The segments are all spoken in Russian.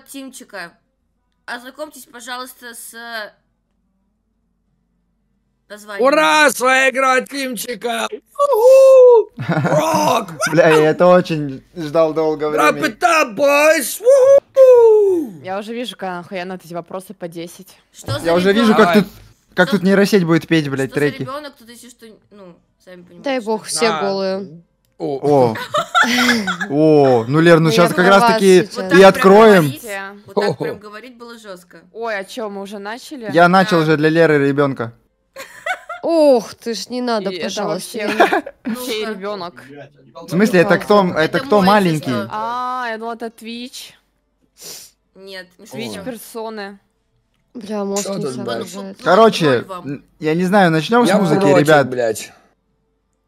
от Тимчика. Ознакомьтесь, пожалуйста, с э, названием. Ура! Своя игра от Климчика! Рок! Бля, я это очень ждал долго времени. Я уже вижу, как на эти вопросы по 10. Что за Я уже вижу, как тут... Как тут нейросеть будет петь, блядь, треки. Что за ребенок тут, если что, ну, сами понимаете. Дай бог, все а, голые. О. О, ну, Лер, ну сейчас как раз таки и откроем. Вот так прям говорить было жестко. Ой, о чем мы уже начали? Я начал уже для Леры ребенка. Ох, ты ж не надо, пожалуйста. Чей ребенок? В смысле, это кто, это кто маленький? А, я думала, это Twitch. Нет, Twitch персоны. Бля, может, не ну, Короче, я не знаю, начнем с музыки, ребят.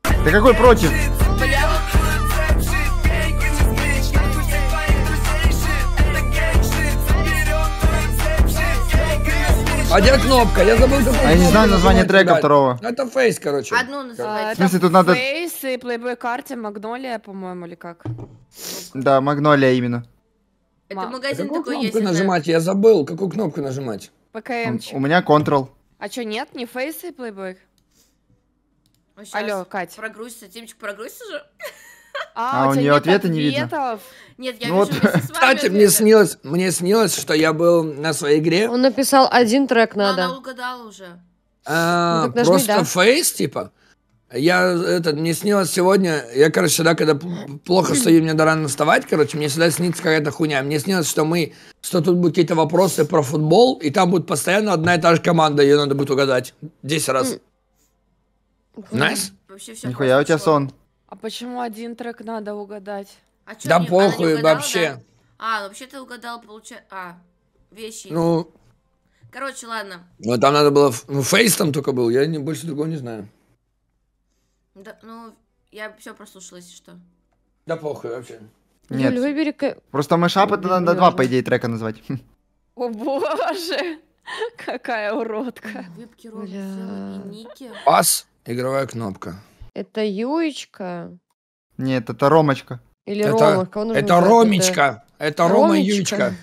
Да какой против? А где кнопка? Я забыл, какую а Я не знаю название трека второго. Это фейс, короче. Одну называть. В смысле, тут надо... Фейс и Playboy карте Магнолия, по-моему, или как? Да, Магнолия именно. Это магазин такой есть. Какую кнопку нажимать? Я забыл. Какую кнопку нажимать? ПКМ. У меня Ctrl. А чё, нет? Не фейс и Playboy? Алло, Кать. Прогрузится. Тимчик, прогрузится же? А, а у, у нее ответа не видно. Нет, я ну вижу, вот, вместе с вами. Кстати, мне снилось, мне снилось, что я был на своей игре. Он написал один трек ну, надо. Она угадала уже. А, ну, нажми, просто да. фейс, типа. Я, это, мне снилось сегодня, я, короче, всегда, когда плохо стою, мне надо рано вставать, короче, мне всегда снится какая-то хуйня. Мне снилось, что мы, что тут будут какие-то вопросы про футбол, и там будет постоянно одна и та же команда, ее надо будет угадать. Десять раз. Найс? Nice? Нихуя у тебя сон. А почему один трек надо угадать? А что, да не, похуй не угадала, вообще. Да? А, ну, вообще ты угадал, получается... А, вещи. Ну... Короче, ладно. Ну, там надо было... Ну, фейс там только был, я не, больше другого не знаю. Да, ну, я все прослушала, если что. Да похуй вообще. Нет. Юль, выбери... Просто мэшап это надо два, по идее, трека назвать. О боже, какая уродка. Выпки Бля... и Ники. Пас, игровая кнопка. Это Юечка. Нет, это Ромочка. Или это, Рома. Кого нужно это Ромечка. Это, это Рома Юечка.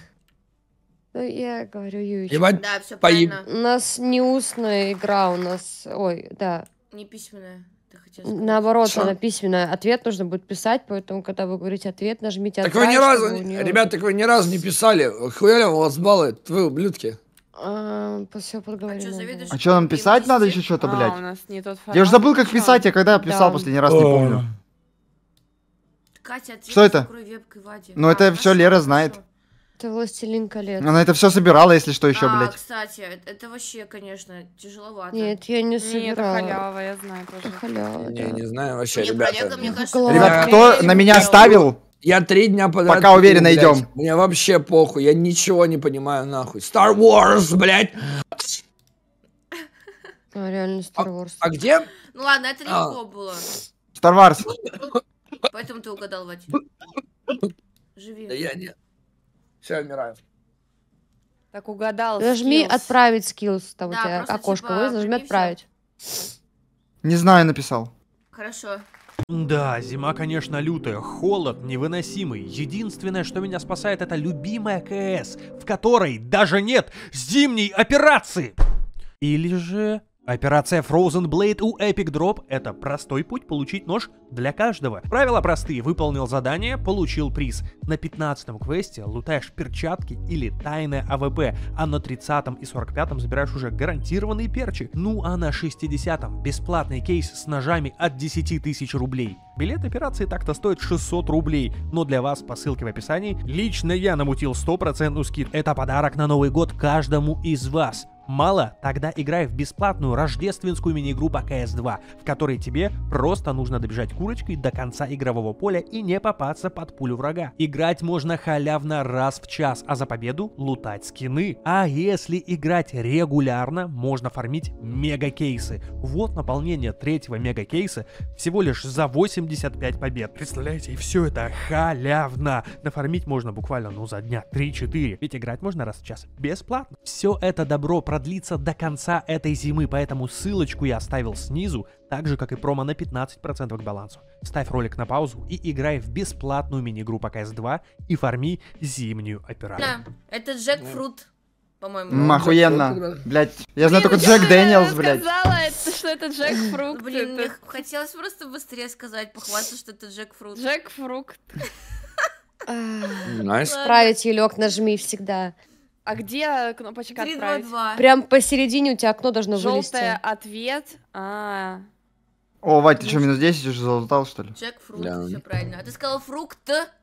Ну, я говорю Юечка. Иван... Да, все по... правильно. У нас не устная игра, у нас... Ой, да. Не письменная. Наоборот, Что? она письменная. Ответ нужно будет писать, поэтому, когда вы говорите ответ, нажмите ответ. Так вы ни разу, нее... ребят, так вы ни разу не писали. Хуя у вас баллы, твои ублюдки. А, все подговорено. А что, а нам писать надо еще что-то, а, блядь? А, у нас не тот Я уже забыл, как писать, я когда писал да. последний раз, не помню. Катя, ответь Что это? Ну, это все Лера знает. Это «Властелин колец». Она это все собирала, если что еще, а, блядь. кстати, это вообще, конечно, тяжеловато. Нет, я не собирала. Нет, это халява, я знаю тоже. Это халява, Я не знаю вообще, Мне ребята. Коллега, мне кажется, Ребят, кто на меня ставил? Я три дня подряд... Пока уверенно блядь, идем. Мне вообще похуй, я ничего не понимаю нахуй. Star Wars, блядь! А, реально Star а, Wars. А, а где? Ну ладно, это а. легко а. было. Star Wars. Поэтому ты угадал, Вадим. Живи. Да я нет. Все, умираю. Так угадал. Зажми skills. отправить скиллс. Там да, у тебя окошко типа, вылез, зажми отправить. Не знаю, написал. Хорошо. Да, зима, конечно, лютая, холод невыносимый. Единственное, что меня спасает, это любимая КС, в которой даже нет зимней операции. Или же Операция Frozen Blade у Epic Drop — это простой путь получить нож для каждого. Правила простые. Выполнил задание, получил приз. На 15 квесте лутаешь перчатки или тайное АВП, а на 30 и 45 забираешь уже гарантированные перчи. Ну а на 60 бесплатный кейс с ножами от 10 тысяч рублей. Билет операции так-то стоит 600 рублей, но для вас по ссылке в описании лично я намутил 100% скид. Это подарок на Новый год каждому из вас. Мало? Тогда играй в бесплатную рождественскую мини-игру по CS2, в которой тебе просто нужно добежать курочкой до конца игрового поля и не попасться под пулю врага. Играть можно халявно раз в час, а за победу лутать скины. А если играть регулярно, можно фармить мега-кейсы. Вот наполнение третьего мега-кейса всего лишь за 85 побед. Представляете, и все это халявно. Нафармить можно буквально, ну, за дня 3-4. Ведь играть можно раз в час бесплатно. Все это добро продается продлится до конца этой зимы, поэтому ссылочку я оставил снизу, так же как и промо на 15% к балансу. Ставь ролик на паузу и играй в бесплатную мини-игру по CS2 и фарми зимнюю операцию. Да, это джекфрут. По-моему. Охуенно. Блять, я знаю только Джек Дэниелс, блять. сказала, что это Джек Фрукт. Блин, мне хотелось просто быстрее сказать, похвастаться, что это Джек Фрукт. Джек Фрукт. Nice. Править елек нажми всегда. А где кнопочка 3, отправить? 2, 2. Прям посередине у тебя окно должно Желтое вылезти. Желтое ответ. А, -а, а. О, Вадь, ты что, минус 10 уже залутал, что ли? Джек фрукт, да. все правильно. А ты сказал фрукт,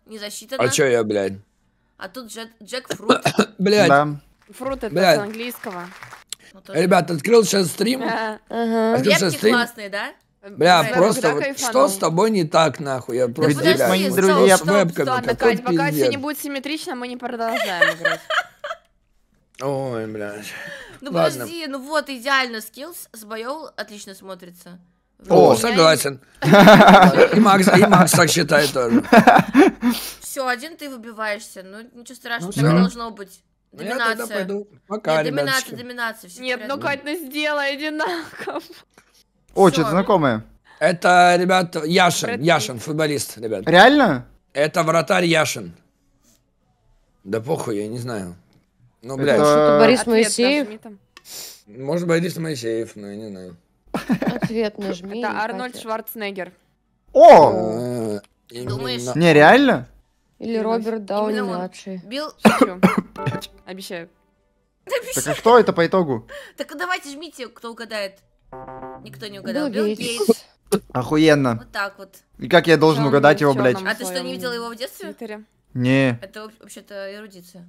не засчитано. А чё я, блядь? А тут джек, джек фрукт. блядь. Да. Фрукт это блядь. с английского. Ну, Ребят, открыл сейчас стрим. Открыл сейчас стрим. классные, да? Бля, Бля, просто вот что с тобой не так, нахуй? Я просто... Ведь мои друзья... Стоп, стоп, стоп, Кать, пока все не будет симметрично, мы не продолжаем играть. Ой, блядь. Ну Ладно. подожди, ну вот идеально скиллс с боев отлично смотрится. О, О согласен. И Макс, и Макс так считает тоже. Все, один ты выбиваешься. Ну, ничего страшного, ну, так да. должно быть. Доминация. Ну, я тогда пойду. Пока, Нет, доминация, доминация. Все Нет, порядок. ну Кать, ну сделай одинаково. О, что-то Это, ребят, Яшин, Брат... Яшин, футболист, ребят. Реально? Это вратарь Яшин. Да похуй, я не знаю. Ну, блядь. Это... А Борис Моисеев? Может, Борис Моисеев, но я не знаю. Ответ нажми. Это Арнольд Шварценеггер. О! Э, думаешь? Не, реально? Или Роберт Дауни младший. Билл... Обещаю. Так а что это по итогу? Так давайте жмите, кто угадает. Никто не угадал. Билл Гейтс. Охуенно. Вот так вот. И как я должен угадать его, блядь? А ты что, не видел его в детстве? Не. Это вообще-то эрудиция.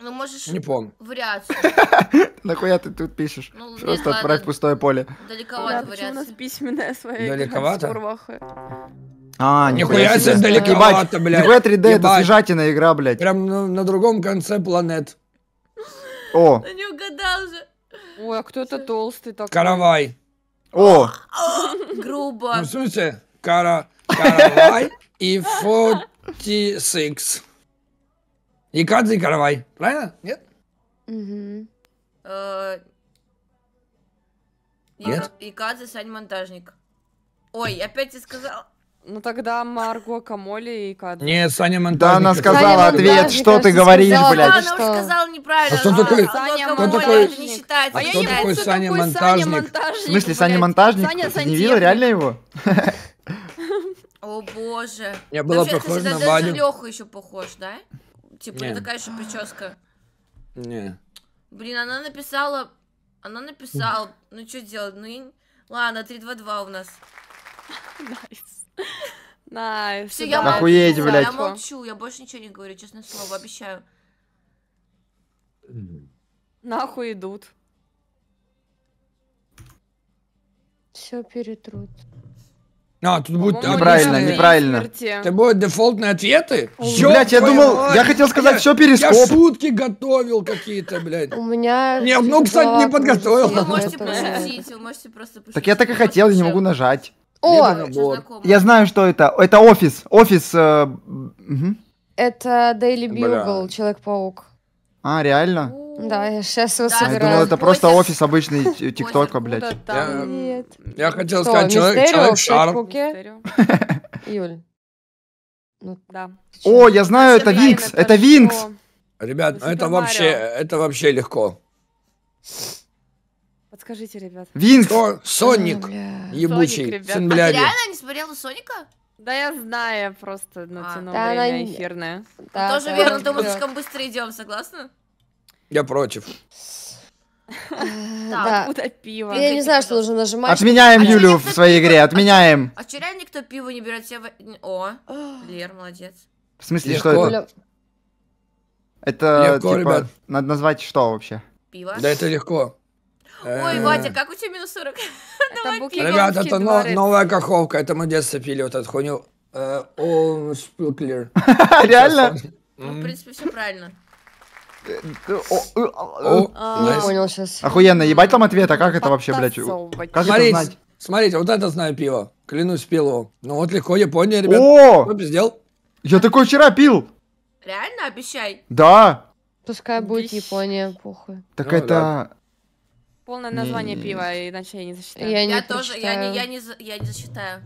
Ну, можешь... Не помню. Вариацию. Нахуя ты тут пишешь? Ну, Просто нет, отправь пустое поле. Далековато да, вариация. у нас письменная своя Далековато? А, нихуя себе далековато, блядь. Нихуя 3D, это свежатина игра, блядь. Прям на, другом конце планет. О. не угадал же. Ой, а кто-то толстый такой. Каравай. О. Грубо. Ну, в смысле, кара... Каравай и 46. Якадзе и Каравай. Правильно? Нет? Угу. Э, Нет? Якадзе Сань Монтажник. Ой, опять я сказал. Ну тогда Марго Камоли и Кадзе. Нет, Саня Монтажник. Да, она сказала ответ, что ты говоришь, сказала, блядь. Да, она уже сказала неправильно. А что такое? кто а такой? А кто такой Саня Монтажник? В смысле, Саня Монтажник? не видел, реально его? О боже. Я была похожа на Ваню. Леху еще похож, да? Типа, Не. такая же прическа. Не. Блин, она написала... Она написала... Ну, что делать? Ну, и... ладно, 3-2-2 у нас. Найс. Найс. Все, я молчу. Я молчу, я больше ничего не говорю, честное слово, обещаю. Нахуй идут. Все перетрут. А, тут будет... Неправильно, неправильно. Это будет дефолтные ответы? блять, я думал, я хотел сказать, все перископ. Я шутки готовил какие-то, блядь. У меня... Нет, ну, типа кстати, не подготовил. Вы можете пошутить, вы можете просто пошутить. Так я так и хотел, я не могу нажать. О, я знаю, что это. Это офис. Офис... Э, это Daily Bugle, Человек-паук. А, реально? Да, я сейчас его да, собираю. Я думал, это просто офис обычный тиктока, блядь. Я, я хотел Что, сказать, человек, человек шар. Юль. Ну, да. О, я знаю, это Винкс, это Винкс. Ребят, ну, это вообще, это вообще легко. Подскажите, ребят. Винкс! Соник! Ебучий. Соник, ребят. А ты реально не смотрела Соника? Да я знаю, я просто натянула а, время она... эфирное. Да, Тоже да, верно, думаю, слишком быстро идем, согласна? Я против. Так, куда пиво? Я не знаю, что нужно нажимать. Отменяем а Юлю в своей игре, отменяем. А вчера никто пиво не берет себе... О, Лер, молодец. В смысле, что это? Это, типа, надо назвать что вообще? Пиво. Да это легко. Ой, э, Вадя, как у тебя минус 40? Ребята, это новая каховка, это мы детство пили вот эту хуйню. Э, Реально? Ну, в принципе, все правильно. Э, понял сейчас. Охуенно, ебать там ответа как это вообще, блядь? Как это знать? Смотрите, вот это знаю пиво. Клянусь, пилу. Ну вот легко, Япония, ребят. О! Кто пиздел? Я такой вчера пил. Реально? Обещай. Да. Пускай будет Япония, похуй. Так ну это... Полное название не... пива, иначе я не засчитаю. Я, я не тоже, я не, я, не, я не засчитаю.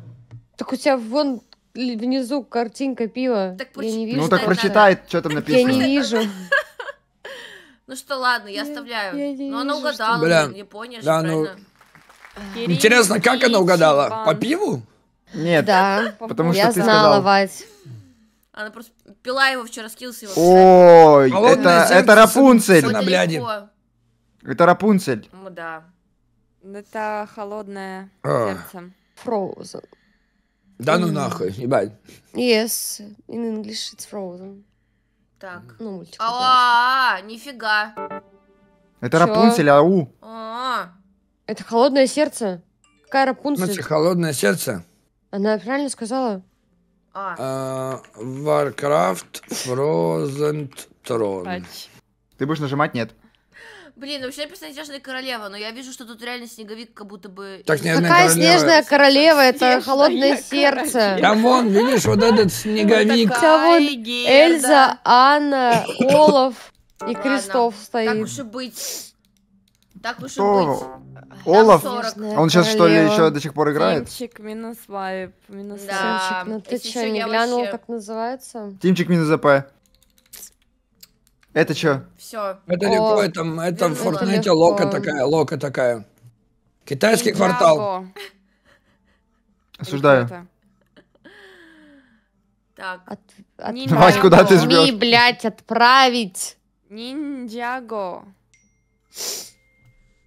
Так у тебя вон внизу картинка пива. Так я не вижу. Ну так прочитай, что там написано. Я не вижу. Ну что, ладно, я оставляю. Но она угадала, Бля. блин, Япония же, Да, ну, правильно? Кирилл, Интересно, как она угадала? По пиву? Нет, Да, потому что я ты знала, сказал. Вась. Она просто пила его вчера, скилс его. Ой, Холодное это, это Рапунцель. сына. блядь. Это Рапунцель. Ну да. Это холодное а. сердце. Frozen. Да ну нахуй, ебать. Yes, in English it's frozen. Так. Ну, мультик. А, -а, -а нифига. Это Рапунцель, ау. А. Это холодное сердце. Какая Рапунцель? Значит, холодное сердце. Она правильно сказала? А. а Warcraft Frozen Throne. Ты будешь нажимать? Нет. Блин, вообще написано «Снежная королева», но я вижу, что тут реально снеговик как будто бы... Так, снежная Какая королева? снежная королева? Это снежная холодное сердце. Там вон, видишь, вот этот снеговик. Там вон Эльза, Анна, Олаф и Кристоф стоит. Так уж и быть. Так уж и быть. Олаф, он сейчас что ли еще до сих пор играет? Тимчик минус вайп, минус Да. Тимчик, ну ты что, не глянул, как называется? Тимчик минус ЗП. Это что? Все. Это О, легко, это, это в Fortnite лока такая, лока такая. Китайский квартал. Осуждаю. Так. От, от... Вась, куда ты жмешь? Ни, блядь, отправить. Ниндзяго.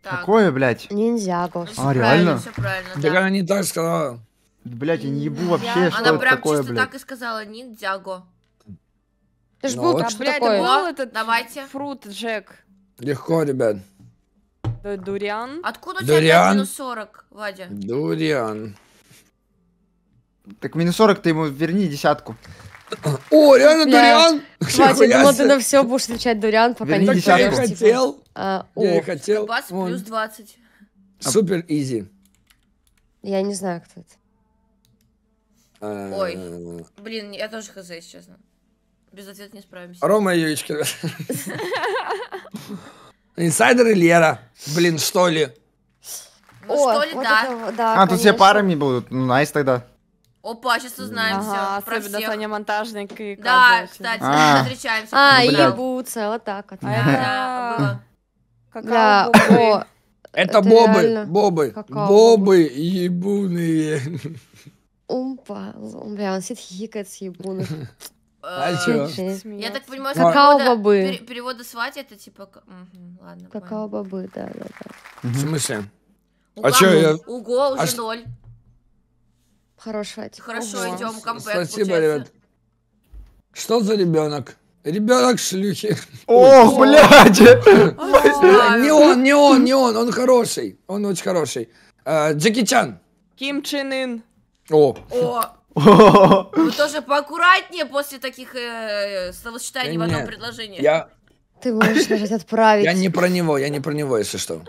Какое, блядь? Ниндзяго. Ну, а, реально? Все правильно, да. Так она не так сказала. Блядь, я не ебу вообще, Ниндзя... что она это такое, блядь. Она прям чисто так и сказала, ниндзяго. Это ж ну был, вот. а, блядь, такое? был этот Давайте. фрут, Джек. Легко, ребят. дуриан. Откуда дуриан? у тебя минус 40, Вадя? Дуриан. Так минус 40 ты ему верни десятку. О, реально Бля. дуриан! Хватит, ну ты на все будешь отвечать дуриан, пока не десятку. Я типа, хотел. А, я и хотел. плюс 20. А Супер изи. Я не знаю, кто это. А, Ой, блин, я тоже хз, честно. Без ответа не справимся. Рома Юричкин. Инсайдер и Лера. Блин, что ли? Ну, О, что ли, вот да. Это, да. А, конечно. тут все парами будут. Ну, найс тогда. Опа, сейчас узнаем ага, все про особенно Саня Монтажник и Да, кстати, а. встречаемся. А, ебутся, вот так вот. Да, Это бобы, бобы, бобы ебуные. Умпа, бля, он сидит хихикает с ебуных. А э, Я так понимаю, какао-бобы. Перевода свати это типа... Ладно, Какао-бобы, да, да, да. В смысле? А что я... Уго, а уже ноль. Хорош, Вадик. Хорошо, идем, камбэк. Спасибо, ребят. Что за ребенок? Ребенок шлюхи. Ох, блядь! Не он, не он, не он, он хороший. Он очень хороший. Э, Джеки Чан. Ким Чен Ин. О. О. Вы тоже поаккуратнее после таких э, э в одном предложении. Я... Ты можешь нажать отправить. Я не про него, я не про него, если что.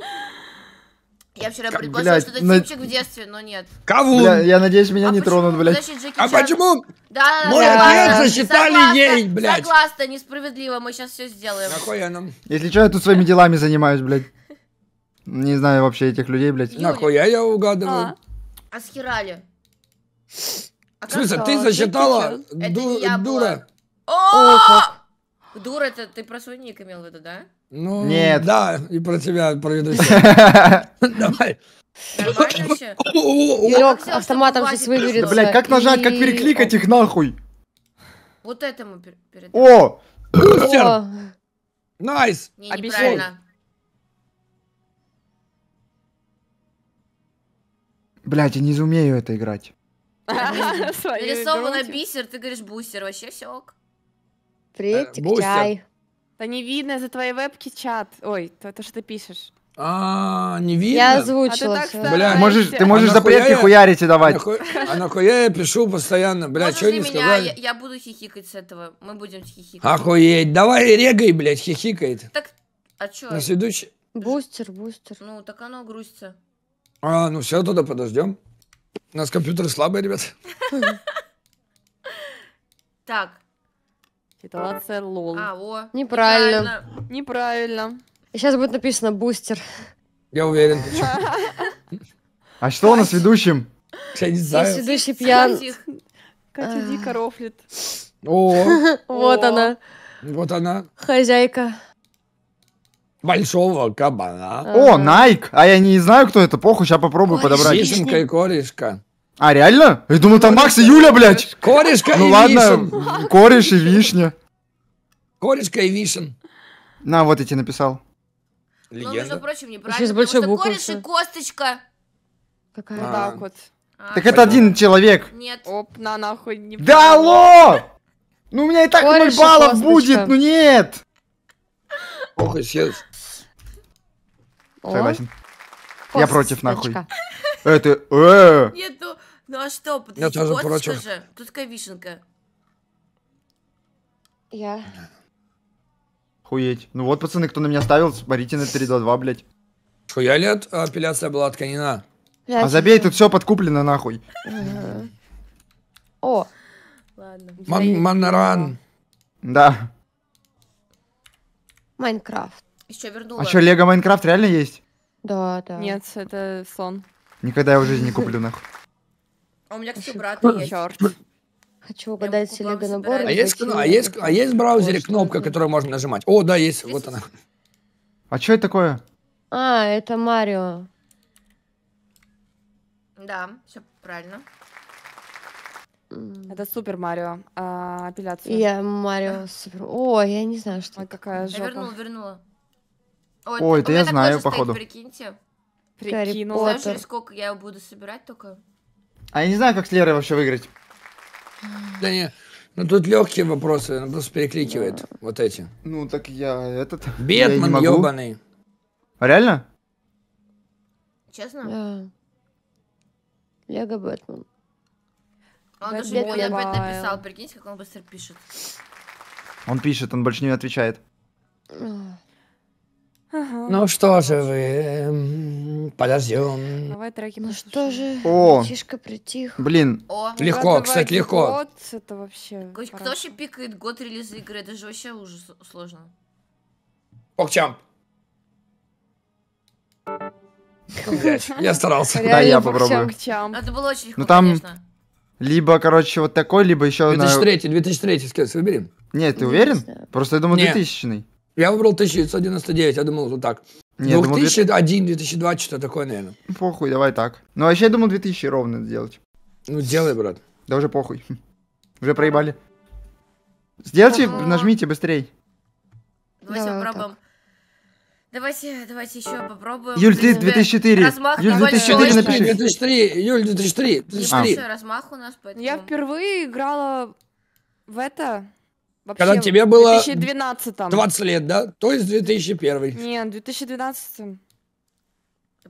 Я вчера как, предположила, блядь, что это на... тимчик в детстве, но нет. Кого? Бля, я надеюсь, меня а не почему? тронут, блядь. Подожди, а Чан... почему? Да, Мой да, ответ засчитали согласна, ей, блядь. Согласна, несправедливо, мы сейчас все сделаем. Нахуя нам? Если что, я тут своими делами занимаюсь, блядь. Не знаю вообще этих людей, блядь. Нахуя я угадываю? А, а схерали. А Слушай, ты зачитала дура. О, Дура, это ты про свой ник имел в виду, да? Ну, Нет. Да, и про тебя, про ведущего. Давай. Серег, автоматом сейчас выберется. Блять, как нажать, как перекликать их нахуй? Вот этому передай. О! Бустер! Найс! А Обещай. Блять, я не умею это играть. Нарисовано бисер, ты говоришь бусер, вообще все ок. Приветик, э, чай. Да не видно из-за твоей вебки чат. Ой, то, что ты пишешь. А, не видно. Я озвучила. А бля, можешь, ты а можешь а запретки я... хуярить и а давать. А нахуя я пишу постоянно, бля, что не меня, сказали? Я, я буду хихикать с этого. Мы будем хихикать. Охуеть, давай регай, блядь, хихикает. Так, а что? На следующий. Бустер, бустер. Ну, так оно грустится. А, ну все, тогда подождем. У нас компьютеры слабые, ребят. Так. Ситуация лол. А, о. Неправильно. Неправильно. Сейчас будет написано бустер. Я уверен. А что у нас ведущим? Я не знаю. Ведущий пьян. Катя а. дико рофлит. О. Вот она. Вот она. Хозяйка большого кабана. О, Найк! А я не знаю, кто это, похуй, сейчас попробую подобрать. Вишенка и корешка. А, реально? Я думал, там Макс и Юля, блядь! Корешка и ну, ладно, кореш и вишня. Корешка и вишен. На, вот я тебе написал. Ну, Легенда. Ну, между прочим, неправильно, потому что кореш и косточка. Какая а. так вот. А. так это один человек. Нет. Оп, на нахуй. Не да алло! Ну у меня и так кореш 0 баллов будет, ну нет! Ох, сейчас. Согласен. Я против, нахуй. Это... Нет, э! ну... Ну а что, подожди, Я тоже же. Тут такая вишенка. Я. Хуеть. Ну вот, пацаны, кто на меня ставил, смотрите на 3 2 2 блядь. Хуя лет апелляция была отклонена. А забей, тут все подкуплено, нахуй. О. Ладно. Манаран. Да. Майнкрафт. Еще вернула. А что, Лего Майнкрафт реально есть? Да, да. Нет, это слон. Никогда я в жизни не куплю, нахуй. А у меня, кстати, брат есть. Черт. Хочу угадать все Лего набор. А есть, а, есть, а есть в браузере кнопка, которую можно нажимать? О, да, есть, вот она. А что это такое? А, это Марио. Да, все правильно. Это Супер Марио, а, апелляция. Я Марио Супер. О, я не знаю, что. Ой, какая жопа. Я вернула, вернула. Ой, Ой это я знаю, походу. прикиньте. Прикинул. Знаешь, через ну сколько я его буду собирать только? А я не знаю, как с Лерой вообще выиграть. Да не, ну тут легкие вопросы, он просто перекликивает да. вот эти. Ну так я этот... Бетман ебаный. А, реально? Честно? Да. Лего Бэтмен. Он даже Бэтмен опять написал, прикиньте, как он быстро пишет. Он пишет, он больше не отвечает. Ага. Ну что же вы, эм, подождем. Давай, дорогие Ну что же, О. мальчишка притих. Блин, О, Легко, Угадывать кстати, легко. год, это вообще... к- кто вообще пикает год релиза игры? Это же вообще ужас сложно. Покчамп. Блять, я старался. Да, я попробую. Это было очень ну легко, Ну, там- либо, короче, вот такой, либо еще... 2003, 2003, скажи, выберем? Нет, ты уверен? Просто я думал, 2000 -ный. Я выбрал 1999, я думал, вот так. Нет, 2001, 2002, что то такое, наверное. Похуй, давай так. Ну, а вообще, я думал, 2000 ровно сделать. Ну, делай, брат. Да уже похуй. Уже проебали. Сделайте, ага. нажмите быстрей. Давайте давай попробуем. Так. Давайте, давайте еще попробуем. Юль, ты 2004. Размах Юль, 2004 напиши. 2003, Юль, 2003. 2003. А. размах у нас, поэтому... Я впервые играла в это, Вообще, Когда тебе было 2012 20 лет, да? То есть 2001. Нет, 2012.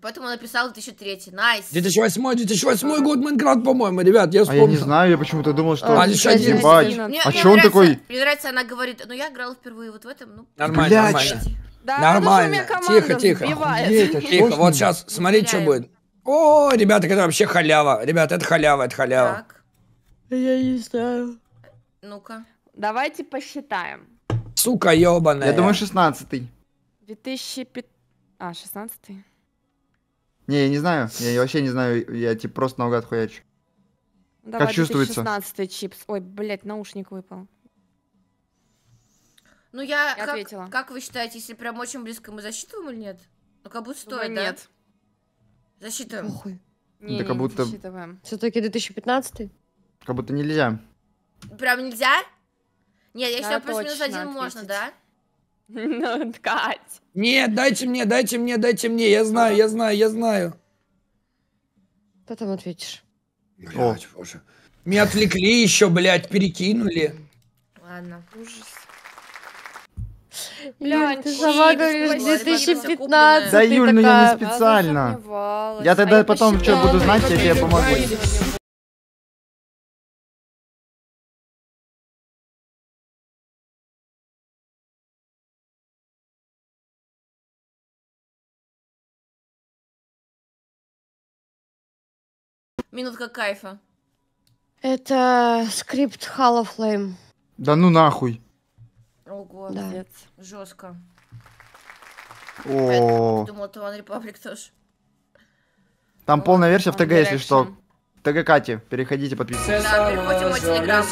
Поэтому написал 2003. Найс. 2008, 2008 год Майнкрафт, по-моему, ребят, я вспомнил. А я не знаю, я почему-то думал, что... А, ебать. Мне, а что он такой? Мне нравится, она говорит, ну я играл впервые вот в этом, ну... Нормально, Блядь. нормально. Да, нормально. Тихо, тихо. Сбивает. Тихо, вот сейчас, смотри, что будет. О, ребята, это вообще халява. Ребята, это халява, это халява. Так. Я не знаю. Ну-ка. Давайте посчитаем. Сука ебаная. Я думаю, 16 2005... А, 16 Не, я не знаю. Я вообще не знаю. Я типа просто наугад хуячу. Ну, давай, как чувствуется? 16 чипс. Ой, блядь, наушник выпал. Ну я, я как, ответила. как вы считаете, если прям очень близко мы засчитываем или нет? Ну как будто стоит, ну, да? Нет. Засчитываем. Охуй. Не, да ну, не, как будто... Все-таки 2015 Как будто нельзя. Прям нельзя? Нет, я считаю, да, плюс-минус один можно, да? Ну, Кать. Нет, дайте мне, дайте мне, дайте мне. Я знаю, я знаю, я знаю. там ответишь. Блядь, О. боже. Меня отвлекли еще, блядь, перекинули. Ладно, ужас. Блядь, ты сама говоришь 2015. Да, Юль, ну я не специально. Я тогда а потом что буду знать, я тебе помогу. Минутка кайфа. Это скрипт Hall of Flame. Да ну нахуй. Ого, да. жестко. О. Думал, это One Republic тоже. Там О, ну полная версия в ТГ, если что. ТГ Кати, переходите, подписывайтесь. Да, переходим на Телеграм.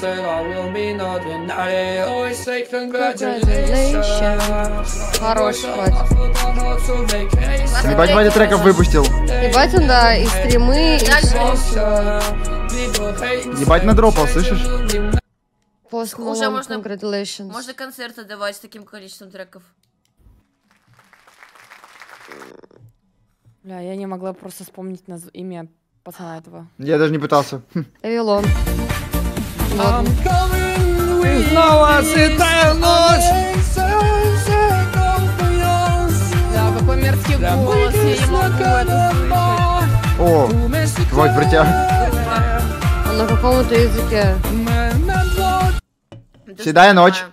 Хорош, хватит. Ебать, Вадя треков выпустил. Ебать он, да, и стримы, и Ебать надропал, слышишь? Пост Уже можно, можно концерты давать с таким количеством треков. Бля, я не могла просто вспомнить наз... имя пацана этого. Я даже не пытался. Эвилон. Снова святая ночь! О, твой братья. На каком-то языке. Седая ночь.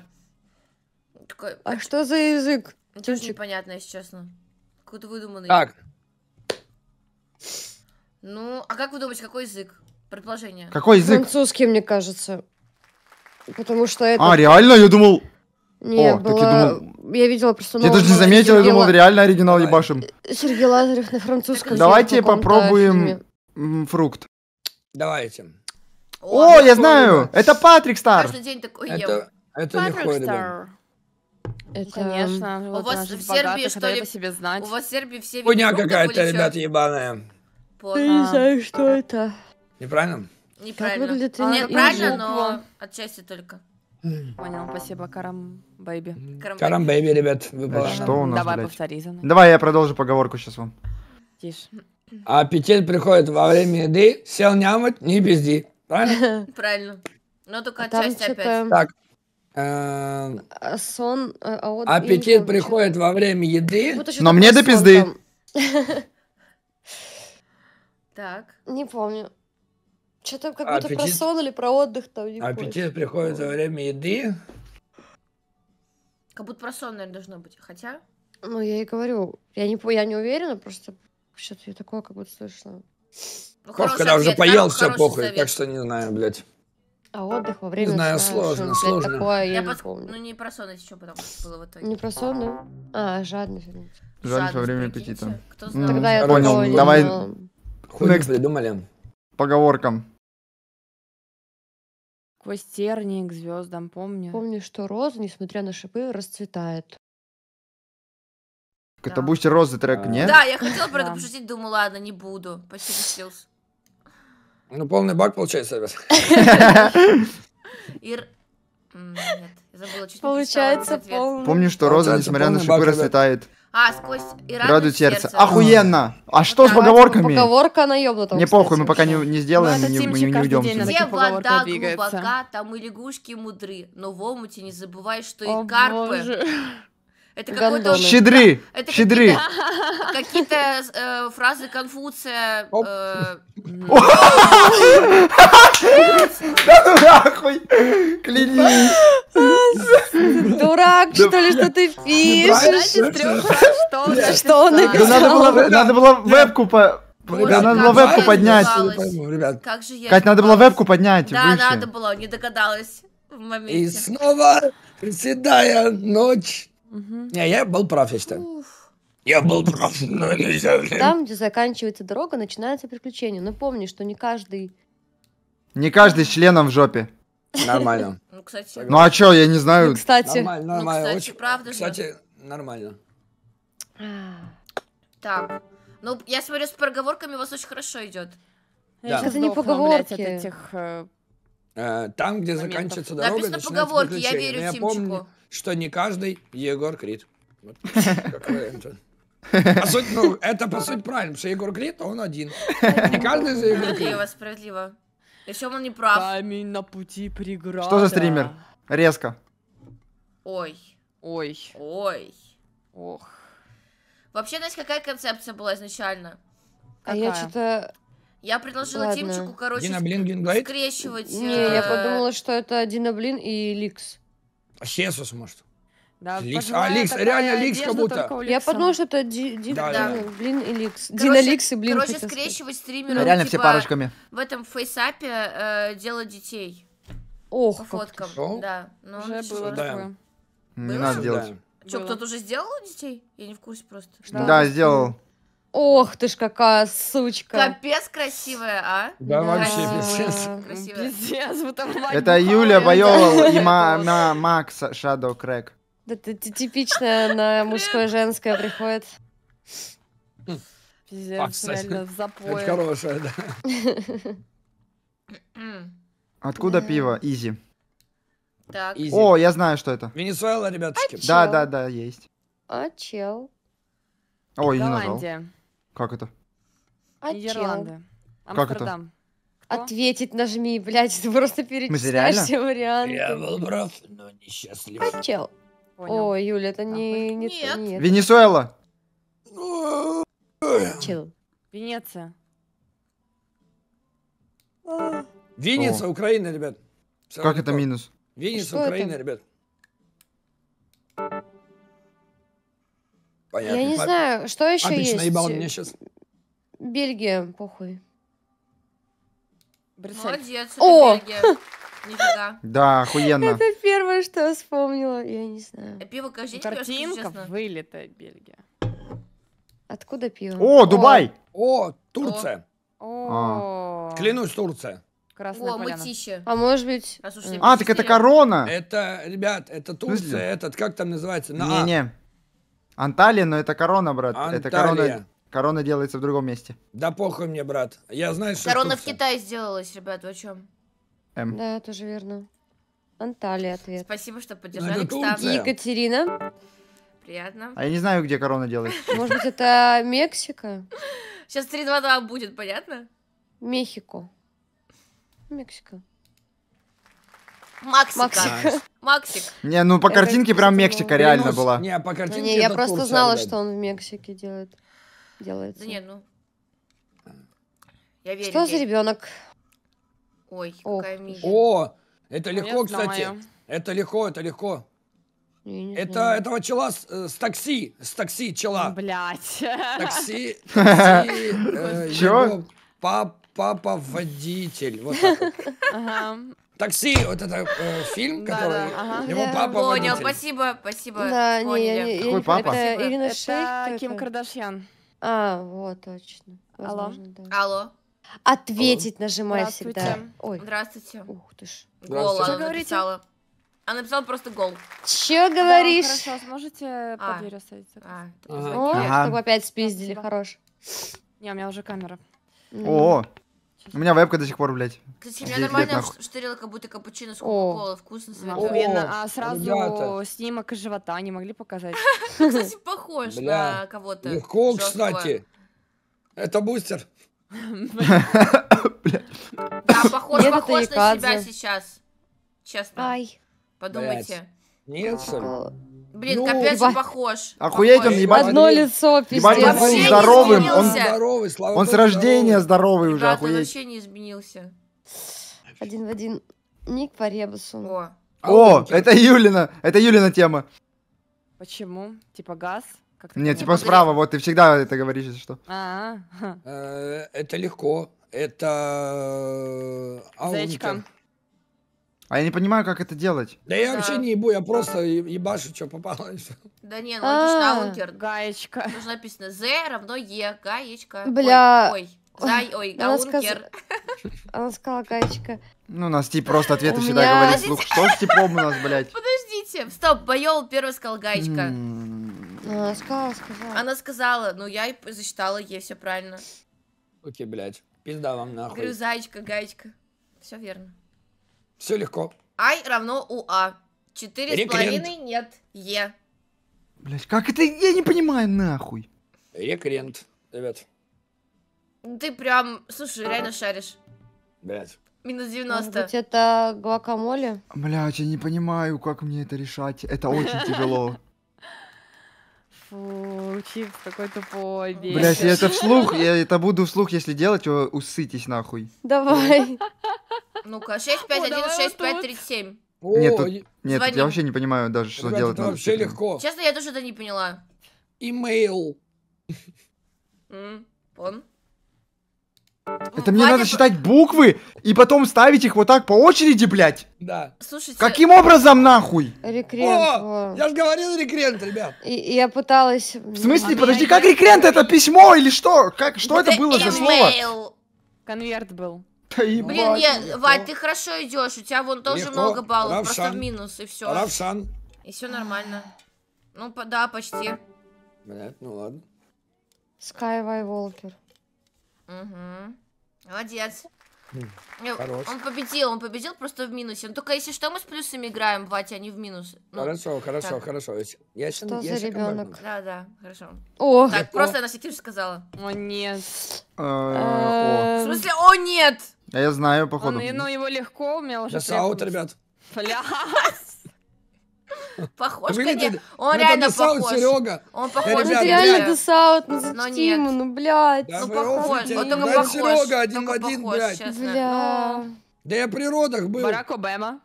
А, а что за язык? Это очень непонятно, если честно. Какой-то выдуманный. Так. Ну, а как вы думаете, какой язык? Предположение. Какой язык? Французский, мне кажется. Потому что это... А, реально? Я думал... Не, О, была... так я думал я видела просто... Я даже не заметил, Сергей я думал, реально оригинал Давай. ебашим. Сергей Лазарев на французском. Давайте попробуем фрукт. Давайте. О, я знаю! Это Патрик Стар! Каждый день такой ел. Это, это легко, ребят. Это... Конечно. У вот вас в Сербии что ли? себе знать. У вас в Сербии все Хуйня какая-то, ребята, ебаная. Под... Я не знаю, что это. Неправильно? Неправильно. Неправильно, выглядит а, Нет, но отчасти только. Понял, спасибо, Карам Бэйби. Карам Бэйби, ребят, выпало. Что у нас, Давай блядь? повтори за мной. Давай я продолжу поговорку сейчас вам. Тише. А аппетит приходит во время еды, сел нямать, не пизди. Правильно? Правильно. Но ну, только А отчасти опять. Эм, так. Э, а сон... Э, а аппетит приходит во время еды. Но мне до пизды. Так. Не помню. Что там как а будто аппетит... про сон или про отдых там не Аппетит приходит во время еды. Как будто про сон, наверное, должно быть. Хотя... Ну, я и говорю. Я не, я не уверена, просто что-то я такое как будто слышно. Ну, Кофе, когда ответ, уже поел, да? все похуй, совет. так что не знаю, блядь. А отдых во время... Не знаю, сна, сложно, что, сложно. Блядь, такое, я, я не под... помню. Ну, не про сон, еще потом было в итоге. Не про сон, да? А, жадность. Жадность, жадность во время аппетита. Кто знал? Тогда я Понял, давай... Хуй придумали. Поговоркам. Сквозь к звездам, помню. Помню, что роза, несмотря на шипы, расцветает. Да. Это бусти розы трек, а. не? Да, я хотела про это пошутить, думаю, ладно, не буду. Спасибо, Силс. Ну, полный бак получается, Ир... Нет, я забыла, чуть Получается полный. Помню, что роза, несмотря на шипы, расцветает. А, сквозь и радует, радует сердце. сердце. Охуенно! А что да, с поговорками? Поговорка наебнута. Не похуй, мы пока не, не сделаем, ну, не, мы не, не уйдем. Где вода глубока, там и лягушки мудры, но в омуте не забывай, что О, и карпы. Боже. Это какой-то... щедри, Это Щедры! Какие-то э, фразы Конфуция... Э... Нахуй! Клянись! Дурак, что ли, что ты пишешь? Что он написал? Надо было вебку по... Ребят, надо было вебку поднять. Ребят, как же я Кать, надо было вебку поднять. Да, надо было, не догадалась в моменте. И снова седая ночь Угу. Не, я был прав, я считаю. Уф. Я был прав. Там, где заканчивается дорога, начинается приключение. Но ну, помни, что не каждый... Не каждый членом в жопе. Нормально. Ну, кстати... Ну, ну, а чё, я не знаю. Ну, кстати. Нормально, нормально. кстати, правда Кстати, нормально. А. Так. Ну, я смотрю, с проговорками у вас очень хорошо идет. Да. Это не поговорки. от этих э, Э, там, где моментов. заканчивается дорога, Написано поговорки, я верю Но я помню, что не каждый Егор Крид. А суть, ну, это по сути правильно, потому что Егор Крид, он один. Не каждый за Егор Крид. Справедливо, справедливо. Еще он не прав. Камень на пути преграда. Что за стример? Резко. Ой. Ой. Ой. Ох. Вообще, знаете, какая концепция была изначально? Какая? А я что-то я предложила Ладно. Тимчику, короче, Дина Блин, скрещивать... Не, э, я подумала, что это Дина Блин и Ликс. Сесус, может. Да, Ликс. А, Ликс, реально Ликс как будто. Я подумала, что это Ди, Ди, да, да. Блин и Ликс. Дина Ликс и Блин. Короче, скрещивать стримеров, Реально типа, все парочками. В этом фейсапе э, дело детей. Ох, По фоткам, да. Но ну, Уже было такое. Не надо делать. Че, кто-то уже сделал детей? Я не в курсе просто. Да, сделал. Ох ты ж какая сучка. Капец красивая, а? Да, да. вообще пиздец. Красивая. Пиздец, вот там Это Юля Боёва и Макс Shadow Crack. Это типичная на мужское женское приходит. Пиздец, реально в запое. Это хорошая, да. Откуда пиво? Изи. Так. О, я знаю, что это. Венесуэла, ребятушки. да, да, да, есть. А чел. Ой, не назвал. Как это? А Как это? Кто? Ответить нажми, блядь, ты просто перечитаешь все варианты. Я был прав, но несчастлив. А О, Юля, это а не, не... Нет. нет. Венесуэла. Чел. Венеция. Венеция, Украина, ребят. Все как это минус? А Венеция, Украина, это? ребят. Понятно. Я не папе. знаю, что еще Папич есть. наебал меня сейчас. Бельгия, похуй. Брюссель. Молодец, это О! Нифига. Да, охуенно. Это первое, что я вспомнила. Я не знаю. А пиво каждый день Картинка вылета Бельгия. Откуда пиво? О, Дубай! О, Турция. О. Клянусь, Турция. Красная О, поляна. мытище. А может быть... А, а так это корона. Это, ребят, это Турция, этот, как там называется? Не-не. А. Анталия, но это корона, брат. Анталия. Это корона. Корона делается в другом месте. Да похуй мне, брат. Я знаю, что... Корона в Китае сделалась, ребят, вы о чем? М. Да, тоже верно. Анталия ответ. Спасибо, что ну, поддержали. Кстати. Екатерина. Приятно. А я не знаю, где корона делается. Может быть, это Мексика? Сейчас 3-2-2 будет, понятно? Мехико. Мексика. Максика. Максик. Максик. Не, ну по картинке прям Мексика реально была. Не, по картинке Не, я просто знала, что он в Мексике делает. Делает. Да не, ну. Я верю. Что за ребенок? Ой, какая миля. О, это легко, кстати. Это легко, это легко. Это этого чела с, э, с такси, с такси чела. Блять. Такси. такси э, Чё? Папа водитель. Вот так вот. Ага. Такси, вот это э, фильм, который да, ага. его Да. папа Понял, водитель. спасибо, спасибо. Да, не, я, я Какой не- папа? Это Спасибо. Ирина Шейк. Это Ким Кардашьян. А, вот, точно. Алло. Возможно, да. Алло, Ответить нажимай всегда. Ой, здравствуйте. ух ты ж. Гол Что она говорите? написала. Она написала просто гол. Че Да, говоришь? Хорошо, сможете А. под дверь оставить? заказ? А, Ага. Ага. чтобы опять спиздили, Спасибо. хорош. Не, у меня уже камера. М. О, у меня вебка до сих пор, блядь. Кстати, у меня нормально штырила, как будто капучино с кока Вкусно, совершенно. А сразу снимок живота не могли показать? Ну, кстати, похож на кого-то. Легко, кстати. Это бустер. Да, похож, похож на себя сейчас. Честно. Подумайте. Нет, сэр. Блин, ну, капец еба... похож. Охуеть он, ебать. Одно лицо, пиздец. Ебать, он здоровым. Он, здоровый, слава он с рождения здоровый уже, охуеть. он вообще не изменился. Один в один. Ник по ребусу. О, а О это Юлина. Это Юлина тема. Почему? Типа газ? Нет, типа справа, вот ты всегда это говоришь, что. А, а э, Это легко. Это... Ауника. Э, а я не понимаю, как это делать. Да я вообще не ебу, я просто ебашу, что попало. Да не, ну А, это ж Гаечка. Нужно написано Z равно Е, гаечка. Бля. Ой, за, ой, Она гаункер. Она сказала гаечка. Ну, у нас тип просто ответы всегда говорит слух. Что с типом у нас, блядь? Подождите, стоп, Байол первый сказал гаечка. Она сказала, сказала. Она сказала, ну я и п- засчитала ей все правильно. Окей, блядь. Пизда вам нахуй. Говорю, заечка, гаечка. Все верно. Все легко. I равно у А. Четыре с половиной нет. Е. Блять, как это? Я не понимаю, нахуй. Рекрент, ребят. Ну, ты прям, слушай, реально шаришь. Блять. Минус 90. Может быть, это гуакамоле? Блять, я не понимаю, как мне это решать. Это очень тяжело. Фу, чип, какой тупой. Блять, я это вслух, я это буду вслух, если делать, усытесь нахуй. Давай. Ну-ка, 651 6537. Нет, тут, нет тут я вообще не понимаю даже, что Ребята, делать это надо. вообще легко. Честно, я тоже это не поняла. Имейл. Он? Это ну, мне Ваня... надо считать буквы и потом ставить их вот так по очереди, блядь. Да. Слушайте. Каким образом нахуй? Рекрент. О, о. я же говорил рекрент, ребят. И, я пыталась. В смысле, а подожди, я... как рекрент? Это письмо или что? Как что это, это было за слово? Конверт был. Да ебать, Блин, я, Вадь, ты хорошо идешь, у тебя вон тоже легко. много баллов, Равшан. просто в минус и все. Равшан. И все нормально. Ну да, почти. Блять, ну ладно. Skyway Walker. Угу. Молодец. Хм, ну, хорош. Он победил, он победил просто в минусе. но ну, только если что, мы с плюсами играем, Батя, а не в минус. Ну, хорошо, хорошо, так. хорошо. Я что я за ребенок? Да, да, хорошо. О, так, о. просто она всяким сказала. О, нет. А, э, о. В смысле, о, нет! А я знаю, походу. ну, его легко, умел меня уже... Да, ребят. Блядь. Похож, Вы конечно. он реально похож. Серега. Он похож. Да, ребят, это реально десаут на ну, ну, блядь. ну, похож. Вот он только похож. Серега один в один, блядь. Бля. Ну. Да я при родах был. Барак Обама.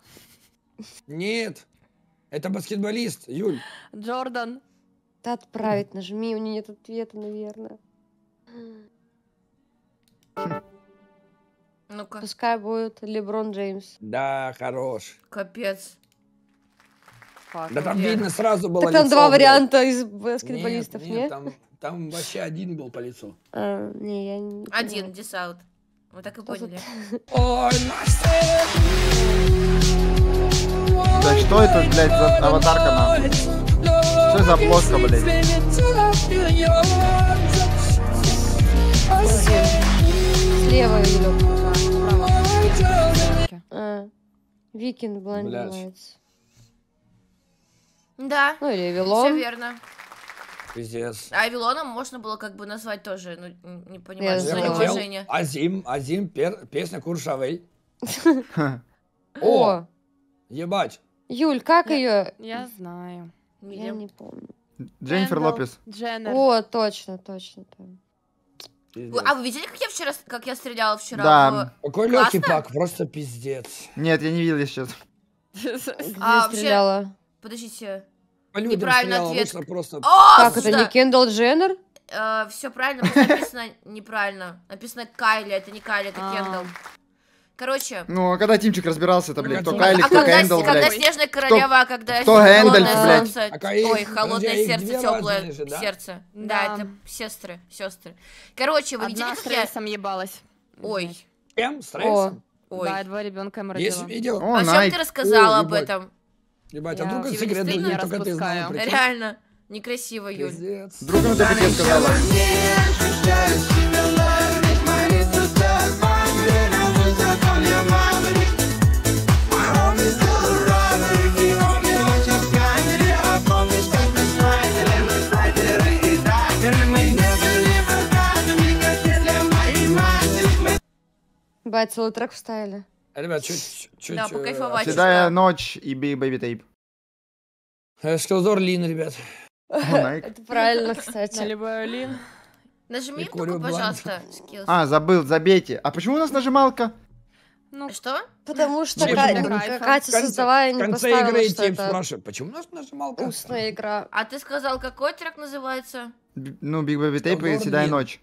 Нет. Это баскетболист, Юль. Джордан. Да отправить нажми, у нее нет ответа, наверное. Ну-ка. Пускай будет Леброн Джеймс. Да, хорош. Капец. Фак, да там нет. видно сразу было так лицо. там два варианта из баскетболистов, нет? Нет, нет? Там, там вообще один был по лицу. А, не, я не... Один, десаут. Мы так и Что поняли. Да что это, блядь, за аватарка нам? Что за плоска, блядь? Слева или а, Викинг Blind да. Ну, или Вилон. Все верно. Пиздец. А Вилоном можно было как бы назвать тоже, ну, не понимаю, что уважение. Азим, Азим, пер, песня Куршавей. О! Ебать. Юль, как ее? Я знаю. Я не помню. Дженнифер Лопес. Дженнер. О, точно, точно. Пиздец. А вы видели, как я вчера, как я стреляла вчера? Да. В... Какой легкий пак, просто пиздец. Нет, я не видел еще. А, вообще... стреляла? Подождите. По людям Неправильный стреляла, ответ. просто... О, Как это, не Кендалл Дженнер? Э, все правильно, написано неправильно. Написано Кайли, это не Кайли, это а. Кендалл. Короче, Ну, а когда Тимчик разбирался, это, блядь, кто Кайли, а кто когда, Кэндл, когда Снежная Королева, а когда холодное блядь? солнце, ой, холодное сердце, теплое сердце. Да. это сестры, сестры. Короче, вы видели, как я... Рейсом ебалась. Ой, Кем? С ой. Да, два ребенка им Есть видео? О, А чем ты рассказала об этом? Ебать, а вдруг он секрет другие, только ты знала. Реально. Некрасиво, Юль. Другом ты тебе сказала. Бать, целый трек вставили. Ребят, чуть... чуть да, покайфовать. Седая ночь и Baby Tape. Скилзор Лин, ребят. Это правильно, кстати. Либо Лин. Нажми кнопку, пожалуйста. А, забыл, забейте. А почему у нас нажималка? Ну, что? Потому что Катя, Катя создавая не поставила В конце игры Тип спрашивает, почему у нас нажималка? Устная игра. А ты сказал, какой трек называется? Ну, Big Baby Tape и Седая ночь.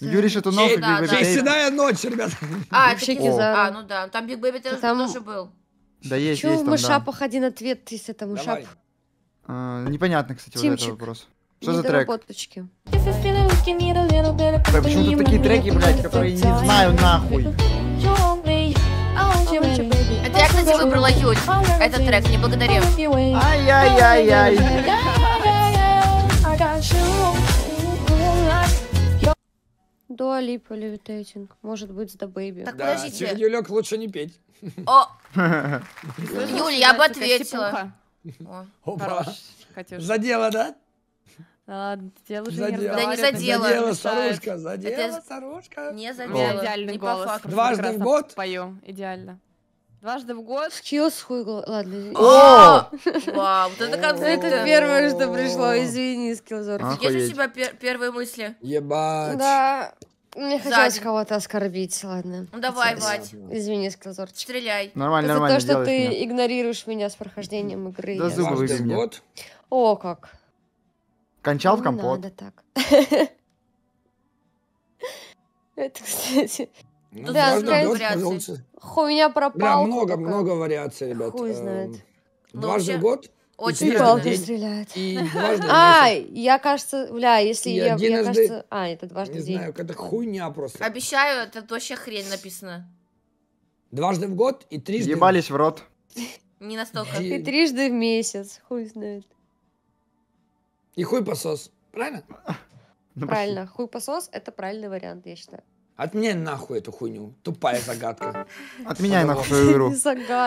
Юрий это и Биг да, Бэби да. ночь, ребят. А, это Вообще А, ну да. Там Биг Бэби Там- тоже был. Да есть, Чё есть в там, да. мышапах один ответ, ты с этого мышап? А, непонятно, кстати, вот этот вопрос. Что за трек? Недоработочки. почему тут такие треки, блядь, которые я не знаю нахуй? Это я, кстати, выбрала Юль. Этот трек, не благодарю. Ай-яй-яй-яй. Дуа Липа левитейтинг. Может быть, с да Бэйби. Так, да, подождите. Юлек, лучше не петь. О! Юль, я бы ответила. Опа. Задела, да? А, дело же задела. Да не задела. Задела, старушка, задела, Это... Не задела. Не идеальный не голос. Дважды в год? Пою, идеально. Дважды в год. Чилс хуй... Ладно. О! Вау, вот это концепт. Это первое, что пришло, извини, Скилзор. Есть у тебя первые мысли? Ебать. Да. Мне хотелось кого-то оскорбить, ладно. Ну давай, Вать. Извини, Скилзорчик. Стреляй. Нормально, нормально. Это то, что ты игнорируешь меня с прохождением игры. Да зубы выбей О, как. Кончал в компот. надо так. Это, кстати, ну, да, каждый вариаций. Хуйня пропала. Да, много, только. много вариаций, ребят. Хуй эм, знает. Дважды ну, в год очень Палки стреляют. И дважды А, я, кажется, бля, если я, я, кажется... А, это дважды Не день. знаю, это хуйня просто. Обещаю, это вообще хрень написано. Дважды в год и трижды... Ебались в рот. Не настолько. И трижды в месяц, хуй знает. И хуй посос, правильно? Ну, правильно, хуй посос, это правильный вариант, я считаю. Отменяй нахуй эту хуйню. Тупая загадка. Отменяй нахуй эту игру.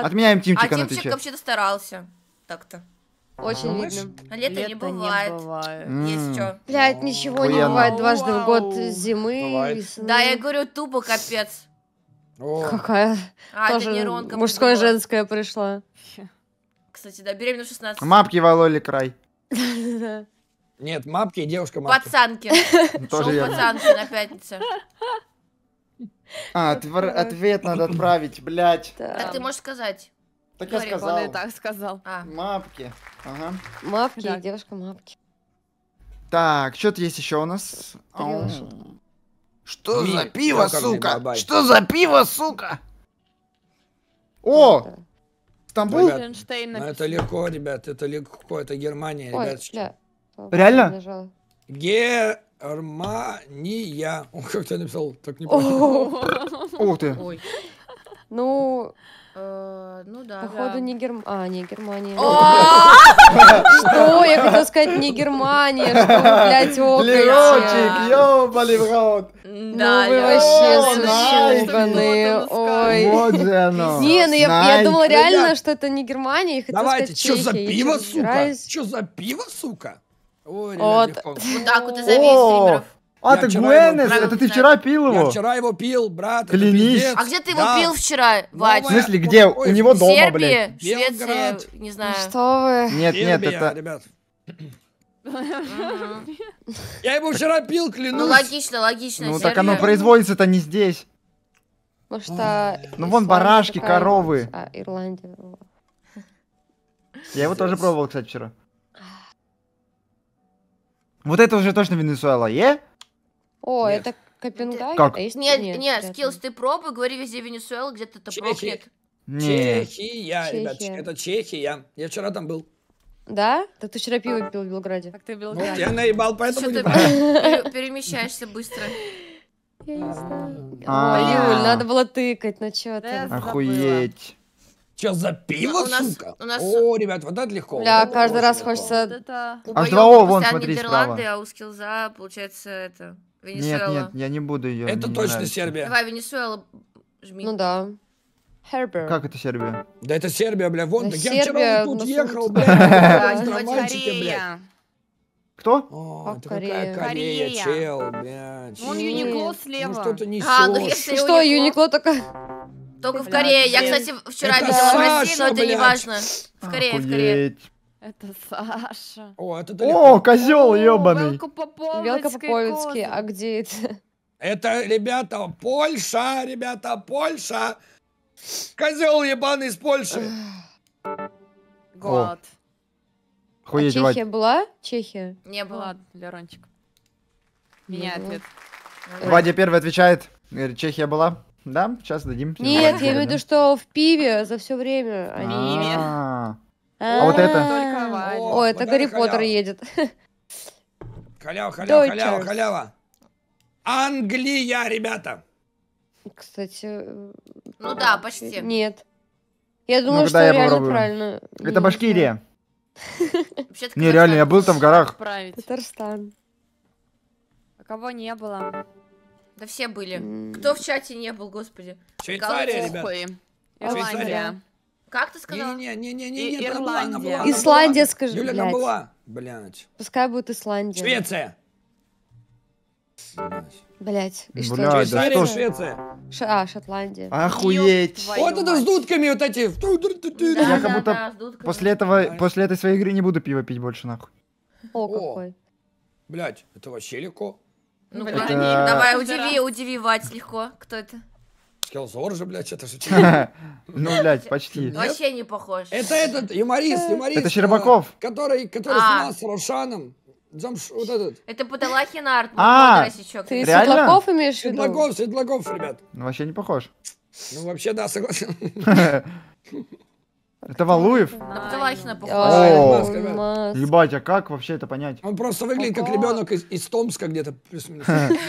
Отменяем Тимчика А на Тимчик вообще-то старался. Так-то. Очень а, видно. А лето, не бывает. Не бывает. Есть что. Блядь, ничего не бывает дважды в год зимы. Да, я говорю, тупо капец. Какая? А, это нейронка. Мужское, женское пришло. Кстати, да, беременна 16. Мапки вололи край. Нет, мапки и девушка мапки. Пацанки. Шоу пацанки на пятнице. А, э, отвр- э, ответ надо э, отправить, блядь. Так ты можешь сказать. Так я Говори, Он и сказал. так сказал. А, Мапки. Ага. Мапки. Так, девушка мапки. Так, что то есть еще у нас? Что Мир, за пиво, сука? Что за пиво, сука? О, ну, Да. Стамбул? Ребят, Эйнштейн ну, это легко, ребят, это легко, это Германия, ребят. Реально? Нажала. Ге... Армания. Он как-то написал, так не понял. Ух ты. Ой. Ну, э, Ну да. походу не Германия. А, не Германия. Что? Я хотела сказать, не Германия. Что вы, блядь, Лерочек, окаете? ёбали в рот. Ну, да, Ну вы вообще О, Ой. Вот же оно. Не, ну я, думала реально, что это не Германия. Я хотела Давайте, что за пиво, сука? Что за пиво, сука? Вот. Вот так вот и завис О, А, ты Гуэнес, это ты вчера пил его? Я вчера его пил, брат. Клянись. А где ты его пил вчера, Вадь? В смысле, где? У него в дома, блядь. Сербии? Швеция? Не знаю. Ну что вы? Нет, нет, это... Я его вчера пил, Ну, клянусь. логично, логично. Ну так оно производится-то не здесь. Потому что... А, ну вон барашки, коровы. А, Ирландия. Я его тоже пробовал, кстати, вчера. Вот это уже точно Венесуэла, е? О, Нет. это Копенгаген? Как? А есть? Нет, нет, нет скиллс, ты пробуй, говори везде Венесуэла, где-то это пробует. Нет. Чехия, Чехия, это Чехия. Я вчера там был. Да? Да ты вчера пиво пил в Белграде. Так ты в Белграде. Ну, я наебал, поэтому не перемещаешься быстро. Я не знаю. Блин, а. надо было тыкать, на чё ты. Охуеть. Че за пиво, а у нас, сука? У нас... О, ребят, вот это легко. Да, вот каждый раз легко. хочется... Вот это... Аж два О, вон, смотри, Нидерланды, справа. а у Скилза, получается, это... Венесуэла. Нет, нет, я не буду ее. Это точно нравится. Сербия. Давай, Венесуэла, жми. Ну да. Сербия. Как это Сербия? Да это Сербия, бля, вон. Да Сербия, я вчера вот тут ну, ехал, ну, бля. Корея. Кто? О, это какая Корея, чел, бля. Вон Юникло слева. Ну что ты несешь? А, ну если Что, Юникло такая... Только в Корее. Я, кстати, вчера это видела Саша, в России, но это не важно. В Корее, в Корее. Это Саша. О, это далеко. О, козел ебаный. Велкопоповицкий, а где это? Это, ребята, Польша, ребята, Польша. Козел ебаный из Польши. Голод. а Чехия Вадь. была? Чехия? Не была, Лерончик. Меня не ответ. Вадя первый отвечает. Чехия была? Да, сейчас дадим. Нет, я имею в виду, что в пиве за все время. Пиве. А. а вот э, это? О, это Гарри Поттер едет. Халява, халява, халява, халява. Англия, ребята. Кстати... Э, ну да, э, почти. Нет. Я думала, что я реально попробую. правильно. Это Башкирия. Не, реально, я был там в горах. Татарстан. А кого не было? Да все были. Кто в чате не был, господи? Швейцария, ребят. Ирландия. Как ты сказал? Не-не-не-не-не, Ирландия. Исландия, скажи, Юля, там была. Блядь. Пускай будет Исландия. Швеция. Блять. И что? Блядь, да что? Швеция. Ш... А, Шотландия. Охуеть. Вот это с дудками вот эти. Да, Я да, как будто да, после, этого, после этой своей игры не буду пиво пить больше, нахуй. О, О какой. Блять, это вообще легко. Ну, блин, это... давай, удиви, удиви Вать легко. Кто это? Скелзор же, блядь, это же... Ну, блядь, почти. Вообще не похож. Это этот юморист, юморист. Это Щербаков. Который, который а. снимался Рушаном, Замш... Вот этот. Это Паталахин Арт. А, ты Светлаков имеешь в виду? Светлаков, Светлаков, ребят. Ну, вообще не похож. Ну, вообще, да, согласен. Это Валуев? На Пталахина похож. Ебать, а как вообще это понять? Он просто выглядит как ребенок из, Томска где-то.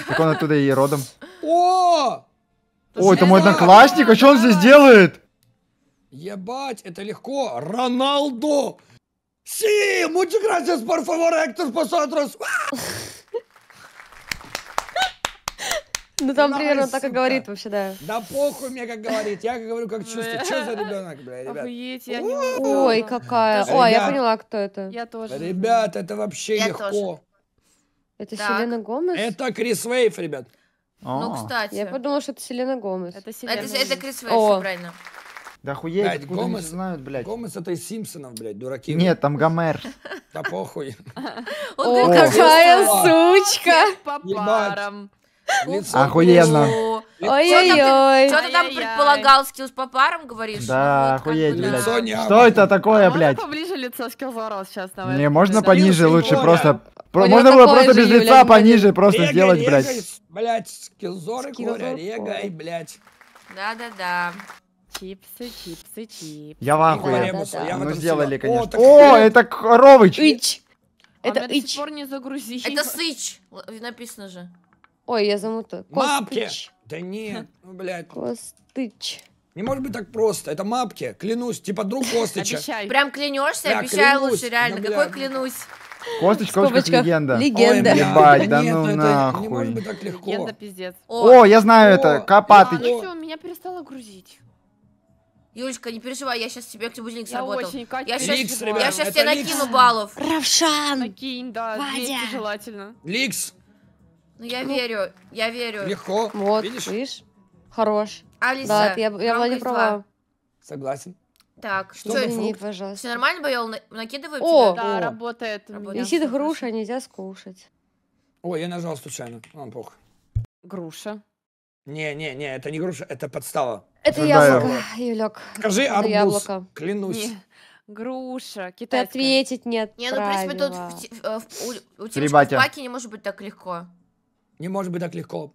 Так он оттуда и родом. О! О, это мой одноклассник, а что он здесь делает? Ебать, это легко. Роналду! Си, muchas gracias, por favor, Héctor ну там примерно так и говорит вообще, да. Да похуй мне как говорит, я как говорю как чувствую. Что за ребенок, бля, ребят? я не Ой, какая. О, я поняла, кто это. Я тоже. Ребят, это вообще легко. Это Селена Гомес? Это Крис Вейв, ребят. Ну, а. кстати. Я подумала, что это Селена Гомес. Это Селена. Крис Вейв, правильно. Да хуеть, блядь, Гомес, знают, блядь. Гомес это из Симпсонов, блядь, дураки. Нет, там Гомер. Да похуй. О, какая сучка! По парам. Лицо. Охуенно. Ой-ой-ой. Что ты там предполагал, скилл по парам говоришь? Да, охуеть, блядь. Что это такое, а блядь? поближе лицо скилл сейчас, давай. Не, можно пониже лучше, просто... Можно было просто без лица пониже просто сделать, блядь. Блядь, скиллзоры, Коля, регай, блядь. Да-да-да. Чипсы, чипсы, чипсы. Я в ахуе. Ну сделали, конечно. О, это Коровыч. Ич. Это Ич. Это Сыч, написано же. Ой, я замутаю. Мапки! Да не, ну, блядь. Костыч. Не может быть так просто. Это мапки. Клянусь, типа друг Костыча. Обещаю. Прям клянешься, да, обещаю клянусь. лучше, реально. Ну, Какой клянусь? Костыч, костыч легенда. Легенда. Ой, Ебать, да, ну нахуй. Не может быть так легко. Легенда, пиздец. О, я знаю это, Копатыч. ну все, меня перестало грузить. Юлечка, не переживай, я сейчас тебе будильник я сработал. Очень, Катя, я сейчас, ликс, ребят, я сейчас тебе ликс. накину баллов. Равшан! Накинь, да, Вадя. желательно. Ликс! Ну, я ну, верю, я верю. Легко. Вот, видишь? видишь? Хорош. Алиса, да, я, я была не права. Согласен. Так, что, что Извини, пожалуйста. Все нормально, Байол? Накидываю О, тебя? Да, О. работает. работает. Висит груша, нельзя скушать. Ой, я нажал случайно. Вам плохо. Груша. Не-не-не, это не груша, это подстава. Это Тогда яблоко, я... Юлек. Скажи это арбуз, яблоко. клянусь. Не. Груша, китайская. Ты ответить нет Не, ну, в принципе, тут в, в, э, в, у, у в паке не может быть так легко. Не может быть так легко.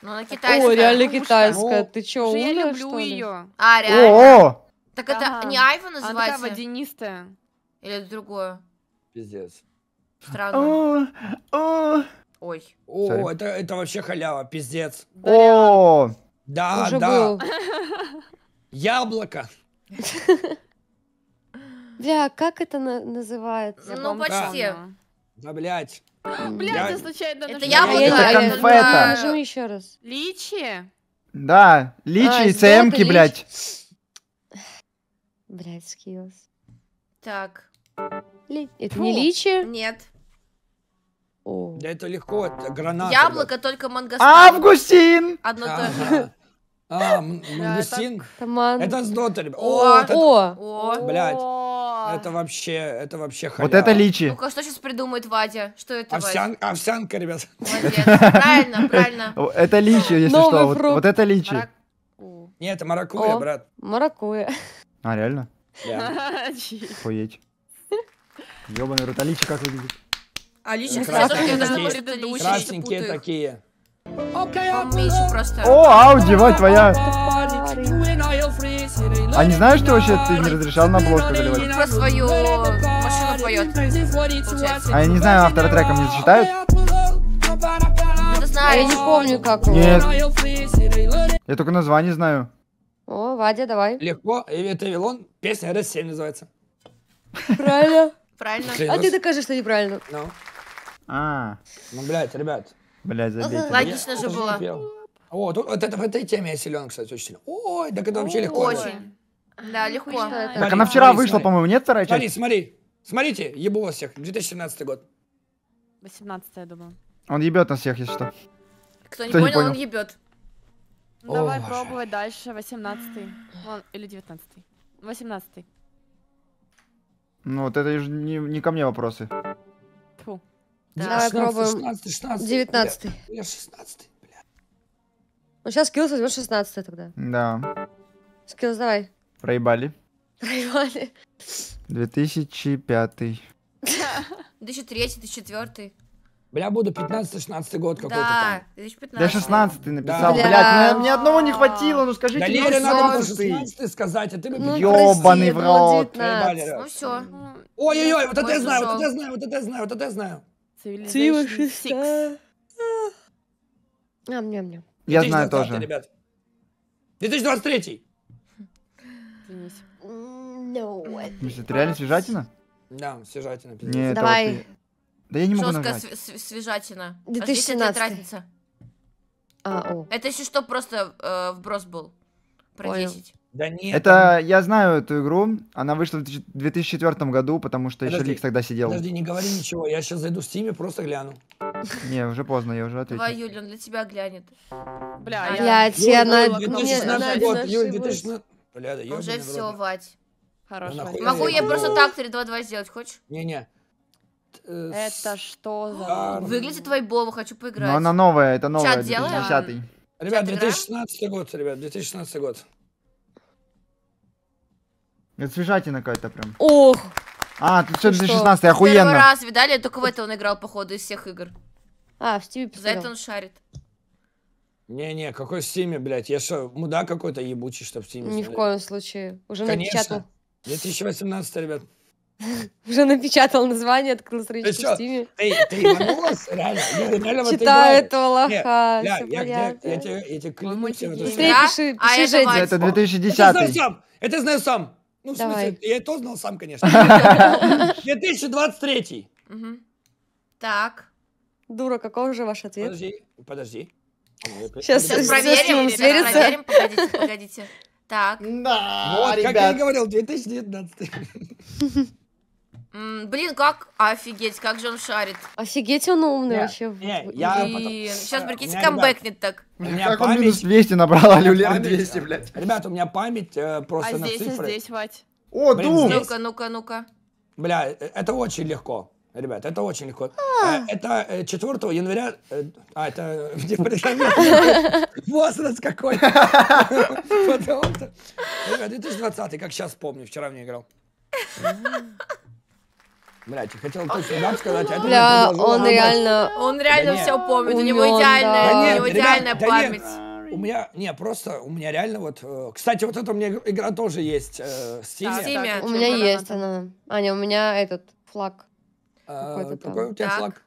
Ну, она китайская. О, реально китайская. Ты чё, умная, Я люблю ее. А, реально? О! Так это ага. не Айва называется? Она такая водянистая. Или это другое? Пиздец. Странно. О, о. Ой. О, это, это вообще халява, пиздец. О! Да, Уже да. Был. Яблоко. Бля, как это на называется? Ну, почти. Да, блядь. Блядь, я случайно Это яблоко. конфета. Нажми еще раз. Личи? Да, личи а, и ЦМки, блядь. Блядь, скиллс. Так. Это не личи? Нет. Да это легко, это граната. Яблоко, только мангостан. Августин! Одно то а, мангустин? Это с дотарем. О, о, блядь. Это вообще, это вообще халява. Вот это личи. Ну-ка, что сейчас придумает Вадя? Что это, Овсян, Овсянка, ребят. Молодец, правильно, правильно. Это личи, если что. Вот это личи. Нет, это маракуя, брат. Маракуя. А, реально? Охуеть. Ёбаный рот, а личи как выглядит? А личи, э, кстати, Красненькие такие. О, Ауди, вот твоя. А не знаешь, что вообще ты не разрешал на обложку заливать? Про свою машину поет. Получается. А я не знаю, автора трека мне зачитают? Не знаю. я не помню, как его. Нет. Я только название знаю. О, Вадя, давай. Легко, это Эвилон, песня РС-7 называется. Правильно. Правильно. А ты ну докажи, что неправильно. Ну. А. Ну, блядь, ребят, Бля, забейте. Логично же было. Вот, вот это в этой теме я силен, кстати, очень сильно. Ой, так это вообще легко. Очень. Да, легко. Так она вчера вышла, по-моему, нет вторая часть? Смотри, смотри. Смотрите, ебу вас всех. 2017 год. 18 я думаю. Он ебет нас всех, если что. Кто не, понял, не понял, он ебет. О, давай боже. пробовать дальше. 18-й. Или 19-й. 18-й. Ну, вот это же не, не ко мне вопросы. Да, 16, пробуем. 16, 16, 19. Бля, я 16, бля. Ну сейчас скиллс возьмет 16 тогда. Да. Скиллс давай. Проебали. Проебали. 2005. 2003, 2004. Бля, буду 15-16 год какой-то да, там. 2015. Да, 16 написал, да. блядь, бля, ну, мне, одного не хватило, ну скажите, да ну, Лере надо было 16 сказать, а ты... Ну, Ёбаный в рот. Ну, ну все. Ой-ой-ой, вот это я знаю, вот это я знаю, вот это я знаю, вот это я знаю. Цивилизация. Цива Ням-ням-ням. Я знаю тоже. Ребят. 2023! Денис. No. Это реально свежатина? Да, свежатина. Не Давай. Да я не могу Жестко нажать. свежатина. 2017. А, а о. Это еще что, просто э, вброс был. Про Понял. 10. Да нет. Это я знаю эту игру. Она вышла в 2004 году, потому что подожди, еще Ликс тогда сидел. Подожди, не говори ничего. Я сейчас зайду в Стиме, просто гляну. Не, уже поздно, я уже ответил. Давай, Юль, он для тебя глянет. Бля, а, я Блядь, я... на... 2016 год, Бля, да, уже все, Вать. Хорошо. Могу я просто так 3-2-2 сделать, хочешь? Не-не. Э, это что за... Выглядит вайбово, хочу поиграть. Но она новая, это новая, Чат 2010 Ребят, 2016 год, ребят, 2016 год. Это свежатина какая-то прям. Ох! А, тут все 2016, охуенно. Первый раз, видали, только в это он играл, походу, из всех игр. А, в Стиме За это он шарит. Не-не, какой в Стиме, блядь? Я что, мудак какой-то ебучий, что в Стиме? Ни в коем случае. Уже Конечно. напечатал. 2018, ребят. Уже напечатал название, открыл страничку в Стиме. Ты, ты ну, Реально? Я, реально вот Читаю этого лоха, я, тебе клянусь. Быстрее пиши, пиши, а Это 2010 Это знаю сам Это с Настем! Ну, Давай. в смысле, я это знал сам, конечно. 2023. Так. Дура, каков же ваш ответ? Подожди, подожди. Сейчас проверим. проверим. Погодите, погодите. Так. Да, Вот, как я и говорил, 2019. М, Блин, как офигеть, как же он шарит. Офигеть, он умный Не, вообще. не, в- я потом- сейчас э, у Брикетти камбэкнет так. Блин, У Как он память- минус 200 набрал, а Люлер память, 200, э, блядь. Ребята, у меня память э, просто А на здесь, а здесь здесь, Вать. О, Дум! здесь. Ну-ка, ну-ка, ну-ка. Бля, э, это очень легко. Ребят, это очень легко. А. Э, Это э, 4 января... Э, а, это... где предлагаю? Возраст какой! Потому что- Ребят, 2020, как сейчас помню, вчера мне играл. Блять, я хотел а точно нам сказать, а это Бля, он реально... Он реально все помнит, у него идеальная, у него идеальная память. у меня, не, просто у меня реально вот... Э, кстати, вот эта у меня игра тоже есть э, в Steam. Да, Steam. Да, у меня есть она. Аня, у меня этот флаг. А, какой у тебя так. флаг?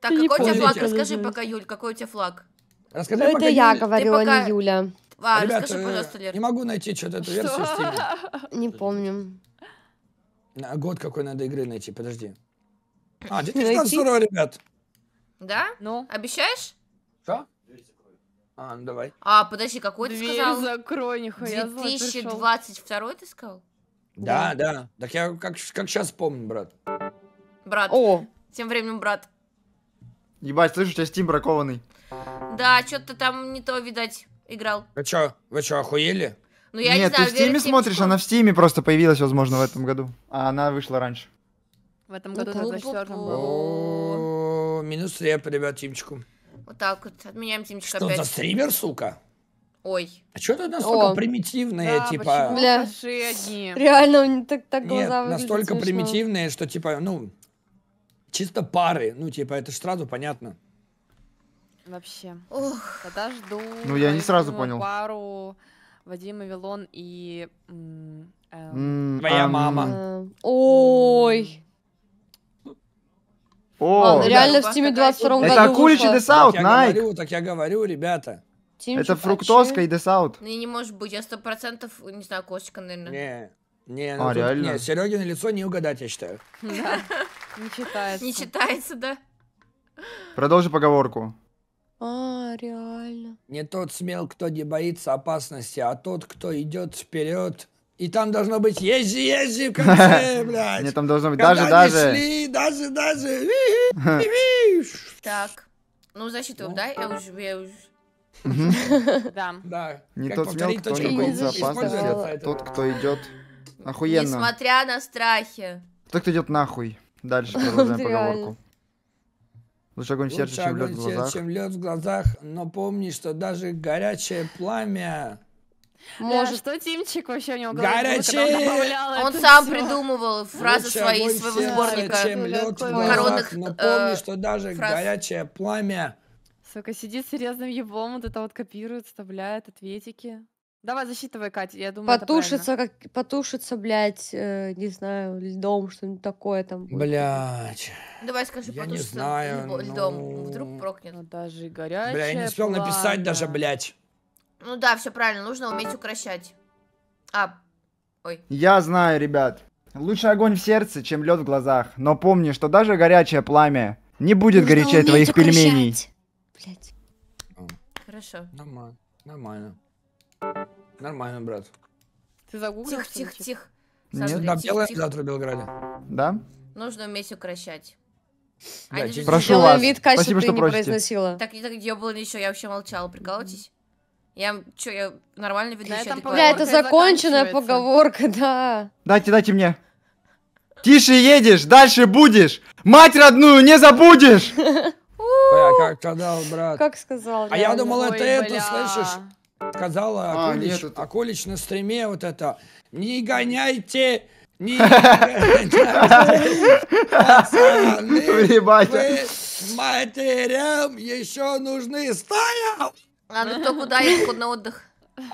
Так, какой у тебя флаг? Расскажи пока, Юль, какой у тебя флаг? Расскажи ну, пока, я Юль. говорю, а не Юля. А, Ребята, расскажи, пожалуйста, Лер. не могу найти что-то эту версию в Steam. Не помню. А год какой надо игры найти, подожди. А, 2022 ребят. Да? Ну. Обещаешь? Что? А, ну давай. А, подожди, какой ты Дверь сказал? закрой, нихуя 2022 ты сказал? Да, да, да. Так я как, как сейчас помню, брат. Брат. О. Тем временем, брат. Ебать, слышишь у тебя Steam бракованный. Да, что-то там не то, видать, играл. Вы чё, вы чё, охуели? Ну, я Нет, не знаю, ты в Стиме смотришь, она в Стиме просто появилась, возможно, в этом году. А она вышла раньше. В этом ну, году, на 24 Минус реп, ребят, Тимчику. Вот так вот, отменяем Тимчика Что за стример, сука? Ой. А что ты настолько О. типа... Бля, одни. реально, у так, так глаза Нет, настолько смешно. что, типа, ну, чисто пары. Ну, типа, это же сразу понятно. Вообще. Ох. подожду. Ну, я не сразу понял. Пару Вадим Вавилон и... моя эм, мама. э, Ой. О, реально в Тиме Стиме такая 22 году это акуличий вышла. десаут, Найк. так я говорю, ребята. Это а и десаут. Ну, не может быть, я сто процентов, не знаю, кошечка наверное. Не, не, а, ну А, тут- реально? не, Серегино лицо не угадать, я считаю. Да, не читается. Не читается, да? Продолжи поговорку. А, реально. Не тот смел, кто не боится опасности, а тот, кто идет вперед. И там должно быть езди, езди, в конце, блядь. Мне там должно быть даже, даже. даже, даже. Так. Ну, защиту дай, я уже, я уже. Да. Да. Не тот смел, кто не боится опасности, а тот, кто идет. Охуенно. Несмотря на страхи. Тот, кто идет нахуй. Дальше продолжаем поговорку. Лучше огонь в сердце, чем лед в глазах. чем лед в глазах, но помни, что даже горячее пламя... Может, да, что Тимчик вообще у него Горячее! Он, он сам все. придумывал фразы Лучше свои из своего сердце, сборника. Чем лед в глазах, но помни, э, что даже фраз... горячее пламя... Сука, сидит серьезным ебом, вот это вот копирует, вставляет ответики. Давай, засчитывай, Катя, я думаю, Потушится, как, потушится, блядь, э, не знаю, льдом, что-нибудь такое там. будет. Блядь. Давай скажи, Я не знаю, ну. льдом. ну. Вдруг прокнет. Ну, даже и горячая Бля, я не успел написать даже, блядь. Ну да, все правильно, нужно уметь укращать. А, ой. Я знаю, ребят. Лучше огонь в сердце, чем лед в глазах. Но помни, что даже горячее пламя не будет горячее уметь твоих пельменей. укращать. Блядь. хорошо. Нормально, нормально. Нормально, брат. Ты загуглил? Тихо, тихо, типа? тихо. Нет, на белое завтра в Белграде. Да? Нужно уметь укращать. Да, же прошу вас. вид, Катя, Спасибо, что просите. произносила. Так, не так я была ничего, я вообще молчала, прикалывайтесь. Я, чё, я нормально веду себя Бля, это законченная поговорка, да. Дайте, дайте мне. Тише едешь, дальше будешь. Мать родную не забудешь. Бля, как сказал, брат. Как сказал. А я думал, это это, слышишь? сказала а, Акулич, нет, это... Акулич на стриме вот это. Не гоняйте не гоняйте матерям еще нужны А ну то куда едет на отдых?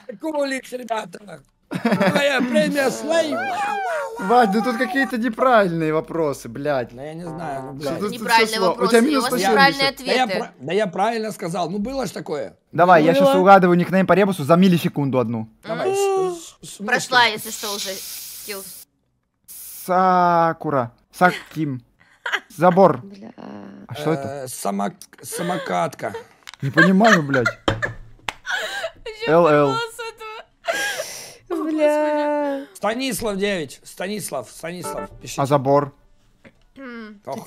Акулич, ребята. Моя премия Слей! Вань, ну тут какие-то неправильные вопросы, блядь. Да я не знаю. Ну, блядь. Неправильные вопросы, у, тебя минус у вас неправильные ответы. Да я, да я правильно сказал, ну было ж такое. Давай, было. я сейчас угадываю никнейм по ребусу за миллисекунду одну. Давай. Прошла, если что, уже. Сакура. Саким. Забор. Бля. А что это? Э, самокатка. Не понимаю, блядь. ЛЛ. Бля. Станислав 9. Станислав, Станислав. Пишите. А забор?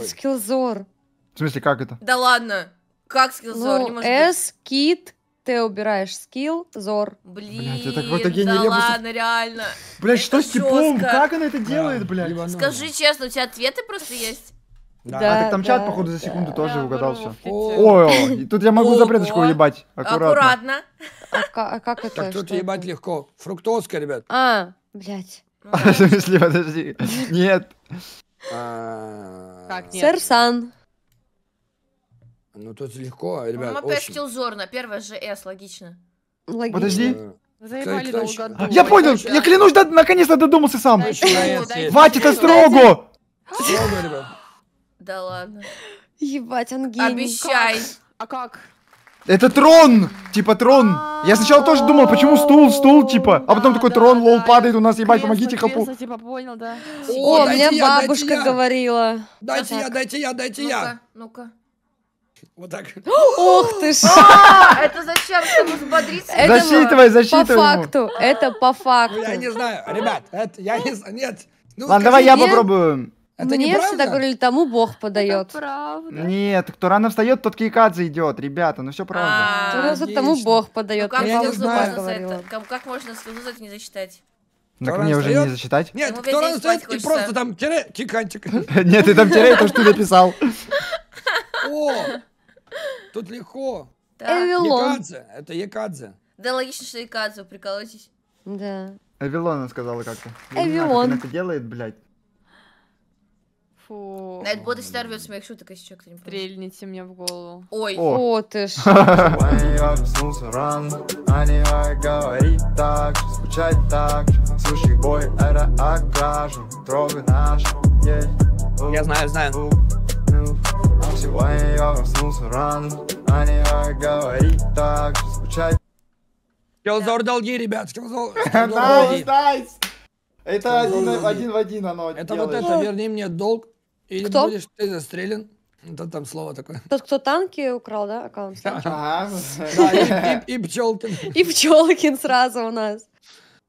Скилзор. В смысле, как это? Да ладно. Как скилзор? Ну, не может S, кит, ты убираешь скилл, зор. Блин, блядь, это какой-то гений да ребуса. ладно, реально. Блядь, что с типом? Как она это делает, да. блядь? Скажи честно, у тебя ответы просто есть? Да, да, а так там да, чат, походу, за секунду да. тоже да, угадал все. Ой, тут я могу запреточку ебать. Аккуратно. Аккуратно. А, а как это? Так тут ебать легко. Фруктозка, ребят. А, блядь. Ну в смысле, подожди. Нет. А, как нет? Серсан. Ну тут легко, ребят. Он опять хотел зорно. Первое же С, логично. Подожди. Заебали долго. Я понял, я клянусь, наконец-то додумался сам. Хватит острогу! Строго, ребят. Да ладно. Ебать, он гений. Обещай. А как? Это трон! Типа трон! Я сначала тоже думал, почему стул, стул, типа. А потом такой трон, лол, падает у нас, ебать, помогите хапу. Типа, О, мне бабушка говорила. Дайте я, дайте я, дайте я. Ну-ка. Вот так. Ох ты ж! А, это зачем, чтобы взбодриться? Засчитывай, засчитывай. По факту, это по ну, факту. Я не знаю, ребят, я не знаю, нет. Ну, ладно, давай я попробую. Это Мне неправда? всегда говорили, тому Бог подает. Это правда. Нет, кто рано встает, тот кикадзе идет, ребята, ну все правда. А, Кто рано встает, тому Бог ну подает. Ну, как, я можно это, как, можно слезу за это не зачитать? Так мне уже не зачитать. Нет, кто рано встает, и просто там тире, кикантик. Нет, ты там тире, то, что написал. О, тут легко. Эвилон. Это Екадзе. Да, логично, что Екадзе, приколотесь. Да. Эвилон, она сказала как-то. Эвилон. Она это делает, блядь. Фу. На это всегда рвется моих шуток, если что кто-нибудь Стрельните мне в голову. Ой. О, О ты ж. Я знаю, знаю. Сегодня я проснулся рано, а не долги, ребят, Килзор. Найс, найс. Это один, один в один оно Это вот это, верни мне долг. Или Кто? будешь ты застрелен. Да там слово такое. Тот, кто танки украл, да, аккаунт? и, Пчелкин. И Пчелкин сразу у нас.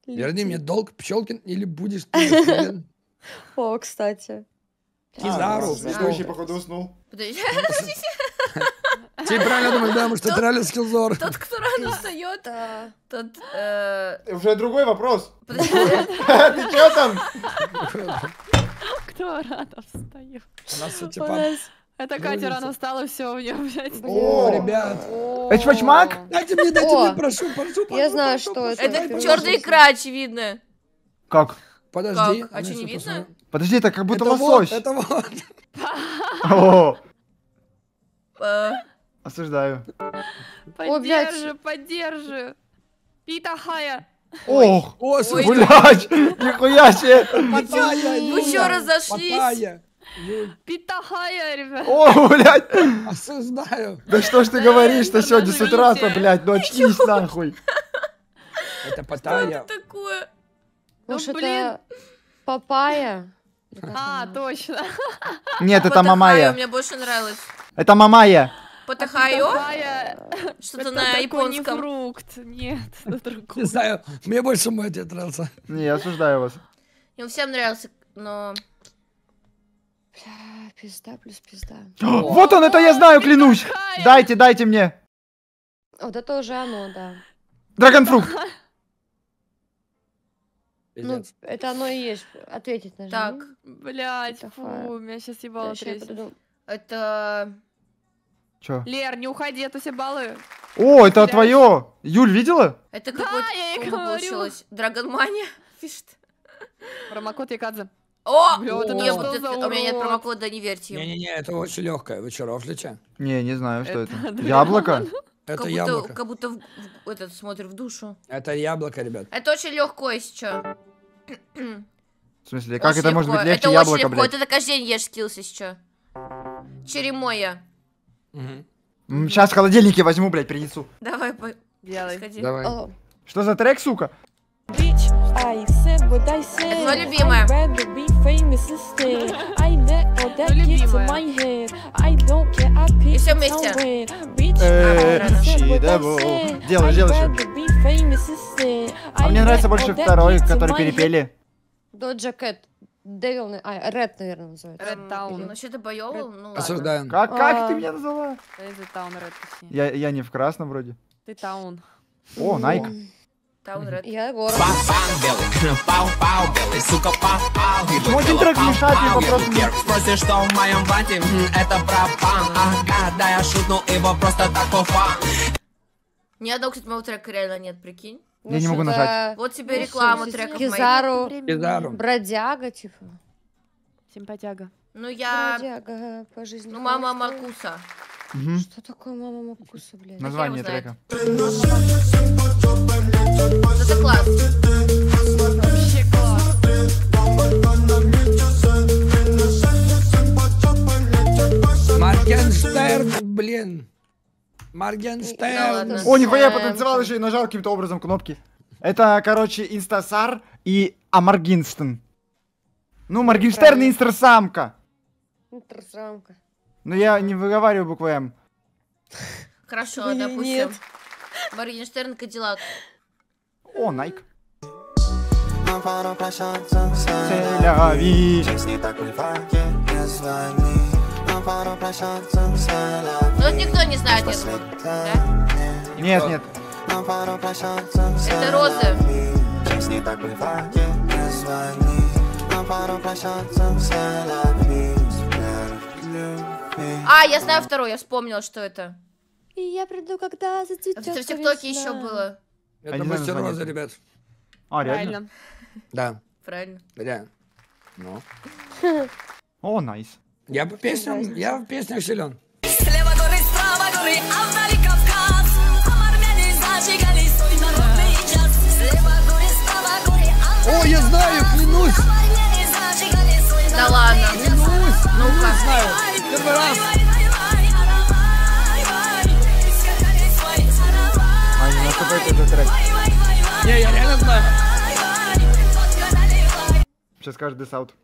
Верни мне долг, Пчелкин, или будешь ты застрелен. О, кстати. Кизару. А, следующий, походу, уснул. Подождите. Ну, ты правильно думаешь, да, может, это реально скилзор. Тот, кто рано встает, тот... Э, Уже другой вопрос. Ты что там? этого рано встаю. У нас, типа... У нас... Это Катя рано встала, все, у нее взять. О, ребят. Это чмачмак? Дайте мне, дайте мне, прошу, прошу, Я знаю, что это. Это черный крач, видно. Как? Подожди. А что, не видно? Подожди, это как будто лосось. Это вот. Э. Осуждаю. Поддержи, поддержи. Пита Хая. Ох! О, блядь! Нихуя себе! Паттайя, Вы что, разошлись? Паттайя! Питахая, ребят. О, блядь. Осуждаю. Да что ж ты э, говоришь-то сегодня с утра-то, блядь? Ну очнись нахуй. Это Паттайя. Что это такое? Уж ну, это папая. А, точно. Нет, это мамая. Мне больше нравилось. Это мамая. Потахайо? Что-то на японском. Не фрукт, нет, Не знаю, мне больше мой отец нравился. Не, я осуждаю вас. Ему всем нравился, но... пизда плюс пизда. Вот он, это я знаю, клянусь! Дайте, дайте мне! Вот это уже оно, да. Драгонфрукт! Ну, это оно и есть. Ответить нажми. Так, типа блядь, фу, меня сейчас ебало трясет. Это... Че? Лер, не уходи, а то все баллы. О, это Лер. твое! Юль, видела? Это да, я ей говорю. Драгонмания пишет. Промокод Якадзе. О, Бля, вот нет, у меня нет промокода, не верьте ему. Не-не-не, это очень легкое. Вы что, рофлите? Не, не знаю, что это. это. Яблоко? Это как яблоко. Будто, как будто в, в, этот смотрит в душу. Это яблоко, ребят. Это очень легкое сейчас. В смысле, как очень это легко. может быть легче это яблоко, Это очень легко, блядь. это каждый день ешь скилс, сейчас. что. Черемоя. Угу. Сейчас в холодильнике возьму, блядь, принесу. Давай, по... Делай. Сходи. Давай. Oh. Что за трек, сука? Bitch, I said Это моя любимая. I'd be famous Делай, э, делай. I'd А мне нравится больше второй, который перепели. Доджа Кэт. Devil... А, Red, наверное, называется. Red Town. Ну, что-то боевал, ну а Осуждаем. Как, как а. ты меня назвала? Red Town Red. Я, я не в красном вроде. Ты Таун. О, Найк. Таун Red. Я Егор. Почему трек мешает мне вопрос? Спросишь, что в моем бате, это пропан. Ага, да, я шутнул его просто так по Ни одного, кстати, моего трека реально нет, прикинь. Я не ну, могу нажать. Вот тебе ну, реклама треков Кизару, Кизару. Бродяга, типа. Симпатяга. Ну я... Бродяга по жизни. Ну мама Макуса. Что такое мама Макуса, блядь? Название трека. Это класс. Вообще класс. Моргенштерн, блин. Моргенштерн. Да, О, нихуя, я потанцевал еще и нажал каким-то образом кнопки. Это, короче, Инстасар и Аморгинстон. Ну, Моргенштерн и Инстасамка. Инстасамка. Но я не выговариваю буквы М. Хорошо, допустим. Нет. Моргенштерн Кадиллак. О, Найк. Целяви. Жизнь не так не звони. Но ну, вот никто не знает, я думаю, да? Нет, нет. Это розы. а, я знаю второй, я вспомнила, что это. И я приду, когда зацветет Это в ТикТоке еще было. Это Они мастер розы, ребят. А, реально? Да. Правильно. Да. Ну. О, найс. Я по песням, я в песнях силен. Слева горы, справа горы, а вдали Кавказ. А армяне зажигали свой народный час. Слева горы, справа горы, а О, я знаю, клянусь. А армяне зажигали свой народный Да ладно. Клянусь, ну-ка. Ну, знаю. Первый раз. Аня, ну какой этот трек. Не, я реально знаю. Сейчас каждый саут.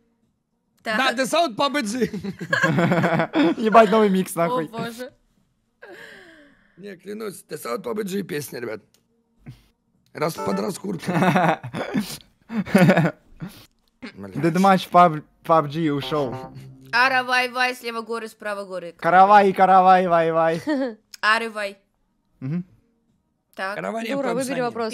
Так. Да, саунд Sound Puppet G. Ебать, новый микс, нахуй. О, боже. Не, клянусь, The Sound Puppet G песня, ребят. Раз под раскурка. Дедмач PUBG ушел. Ара, вай, вай, слева горы, справа горы. Каравай, каравай, вай, вай. Ары, вай. Так, Дура, выбери вопрос.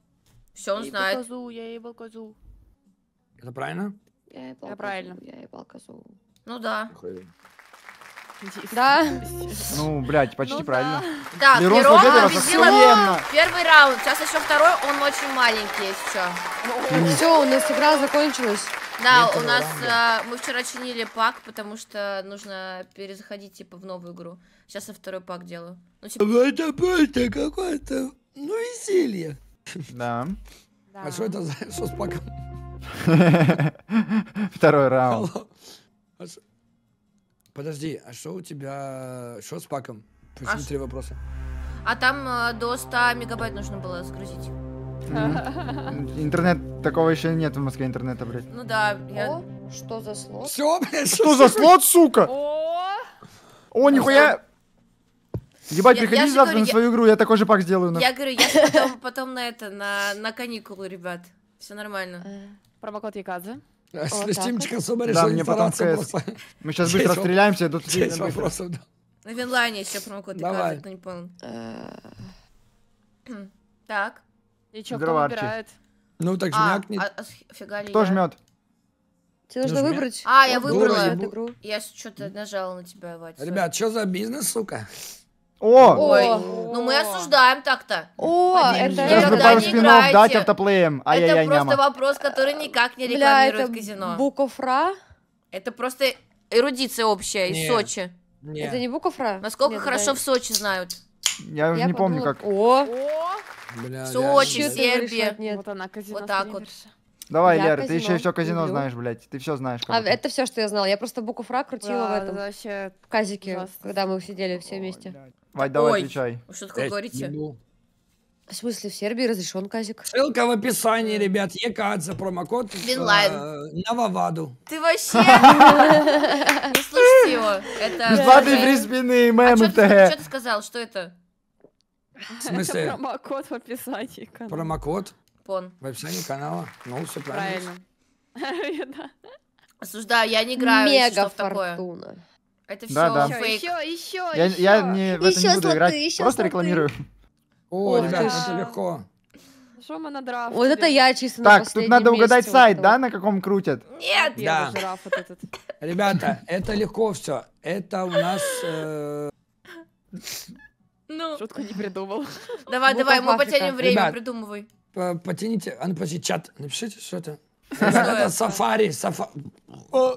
Все он знает. Козу, я ебал козу. Это правильно? Я ебал Я козу, правильно. Я ебал козу. Ну да. Да. Ну, блядь, почти ну, правильно. Да, да Лерон победила охуенно. Первый раунд, сейчас еще второй, он очень маленький если Ну, все, у нас игра закончилась. Да, Нет, у нас а, мы вчера чинили пак, потому что нужно перезаходить типа в новую игру. Сейчас я второй пак делаю. Ну, типа... А это просто какое-то ну веселье. Да. А что это за... Что с паком? Второй раунд. А подожди, а что у тебя... Что с паком? Почему а три вопроса? А там э, до 100 мегабайт нужно было загрузить. Интернет, такого еще нет в Москве интернета, блядь. Ну да, я... Что за слот? Все, блядь, что за слот, сука? О, нихуя! Ебать, я, приходи я завтра говорю, на свою я... игру, я такой же пак сделаю. Я говорю, я потом, потом на это, на, на каникулы, ребят. Все нормально. Э, промокод Якадзе. Стимчик особо решил мне потом Мы сейчас быстро стреляемся. Честь вопросов, да. На Винлайне еще промокод Давай. Якадзе, кто не понял. Э, так. И что, кто выбирает? Ну, так а, жмяк не... А, а Кто жмет? Тебе нужно Нажми. выбрать. А, я выбрала. Я что-то нажала на тебя, Вадь. Ребят, что за бизнес, сука? О! Ой, ну мы осуждаем так-то. О, это... Сейчас мы пару спинов дать автоплеем. это просто вопрос, который никак не рекламирует казино. Букофра? Это просто эрудиция общая из Сочи. Это не Букофра? Насколько хорошо в Сочи знают. Я, Я уже не помню как. О! Сочи, Сербия. Вот она, казино. Вот так вот. Давай, я Лера, ты еще все казино люблю. знаешь, блядь. Ты все знаешь. А, это все, что я знала. Я просто букву фра крутила да, в этом. Вообще... В казике, Жас. когда мы сидели все вместе. О, блядь. Вадь, давай Ой, отвечай. что такое говорите? Ну, В смысле, в Сербии разрешен казик? Ссылка в описании, ребят. ЕКАД за промокод. Винлайн. э, на Ваваду. Ты вообще... Не слушайте его. Это... Бесплатный приз спины, А мем чё ты- сказал? Что это? В смысле, Промокод в описании канала. промокод Пон. в описании канала. Ну, все правильно. Правильно. Да. Осуждаю, я не играю, Мега фортуна. Это все да, да. фейк. Еще, еще, я, еще. Я не, в это еще не буду слоты, играть, еще просто слоты. рекламирую. О, Ох, ребята, это легко. Шома на драфт. Вот это я чисто Так, тут надо угадать сайт, да, на каком крутят? Нет! Да. Ребята, это легко все. Это у нас... Э, ну. Шутку не придумал. Давай, ну, давай, мы потянем время, придумывай. Потяните, а ну подожди, чат, напишите, что это. Сафари, сафари. Ой,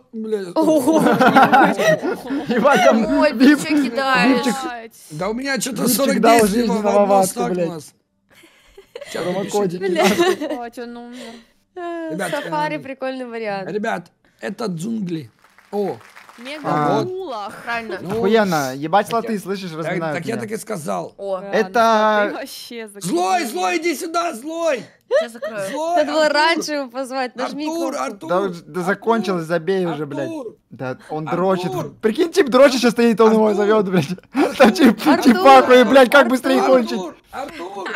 ты что кидаешь? Да у меня что-то 49 снимал в одну стагмас. Промокодики. он ну, умер. Сафари э, прикольный вариант. Ребят, это джунгли. О, Мегамула, правильно. Ну, Охуенно, ебать латы, слышишь, разминают Так, я так и сказал. О, Это- ну вообще Злой, злой, иди сюда, злой! Сейчас закрою. Злой! Надо было раньше его позвать, нажми Артур, Артур! Да, да закончилось, забей уже, блядь. Да, он дрочит. Прикинь, тип дрочит сейчас стоит, он его Артур! зовет, блядь. Артур. Артур. тип Артур! ахует, блядь, как быстрее Артур, кончить. Артур!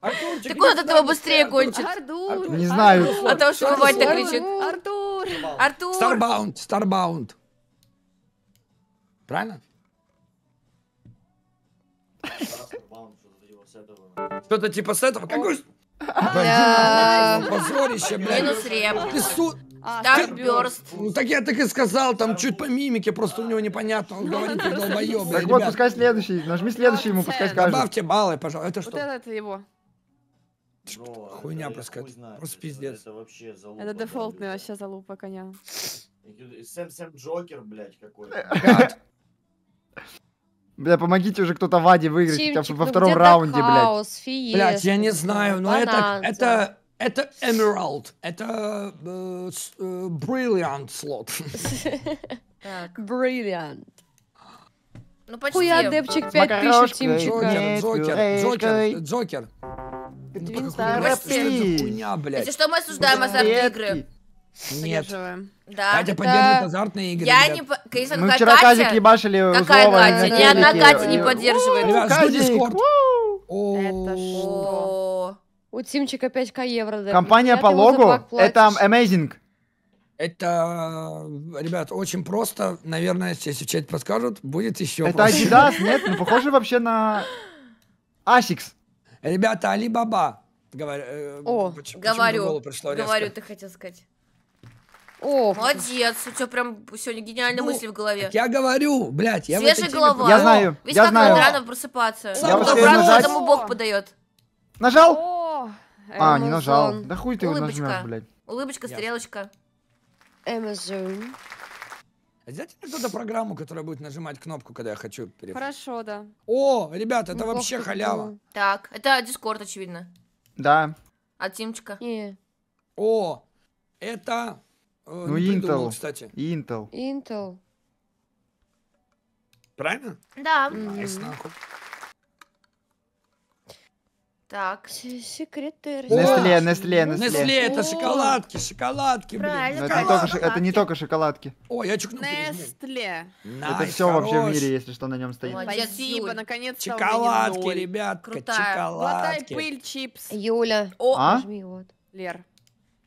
Артур! Ты куда от этого быстрее кончит? Артур! Не знаю. От того, что Артур! бывает так кричит. Артур! Артур! Старбаунд, Старбаунд. Правильно? Что-то типа с этого. Какой... Позорище, блядь. Минус реп. Ты су... А, Старберст. Ну так я так и сказал, там чуть по мимике, просто у него непонятно, он говорит, ты долбоёб. Так вот, пускай следующий, нажми следующий ему, пускай скажет. Добавьте баллы, пожалуйста. Это что? Вот это его. Хуйня ну, просто Просто пиздец. Это дефолтный вообще залупа коня. Сэм Сэм Джокер, блядь, какой-то. Бля, помогите уже кто-то Ваде выиграть Чимчик, хотя бы во ну втором раунде, хаос, блядь. блядь, я не знаю, но банан, это, это, это Emerald, это э, э Brilliant слот. Brilliant. Ну почти. Хуя Депчик 5 пишет Тимчика. Джокер, Джокер, Джокер. Твин Если что, мы осуждаем азарт игры. Нет. Да, Катя это... поддерживает азартные игры. Я не... По... Мы вчера Катя... казики башили Какая злого, Катя? Ни одна Катя не поддерживает. Ребят, что Дискорд? Это что? У Тимчика 5к евро. Да. Компания по логу? Это amazing. Это, ребят, очень просто. Наверное, если в чате подскажут, будет еще Это Adidas? Нет? Ну, похоже вообще на Asics. Ребята, Алибаба. Говор... Э, О, говорю, говорю, ты хотел сказать. Ох. Молодец, у тебя прям сегодня гениальные ну, мысли в голове. Я говорю, блядь, я Свежая голова. Я знаю, Видишь, я как знаю. рано просыпаться. Я Кто этому бог подает. Нажал? а, не нажал. Да хуй ты его нажмешь, блядь. Улыбочка, стрелочка. Amazon. А сделайте мне кто-то программу, которая будет нажимать кнопку, когда я хочу перейти. Хорошо, да. О, ребята, это ну, вообще халява. Так, это Дискорд, очевидно. Да. А Тимчика? Не. О, это Э, ну, не Intel. придумал, кстати. Intel. Intel. Правильно? Да. Найс, нахуй. Так. Секреты. Секретарь. О! Nestle, Nestle, Nestle. это шоколадки, шоколадки, блин. Правильно. Ну, это, не только, это не только шоколадки. О, я чукнул. Нестле. это все вообще в мире, если что, на нем стоит. Спасибо, наконец то Шоколадки, ребят, Крутая. Глотай шоколадки. пыль, чипс. Юля. О, А? нажми вот. Лер.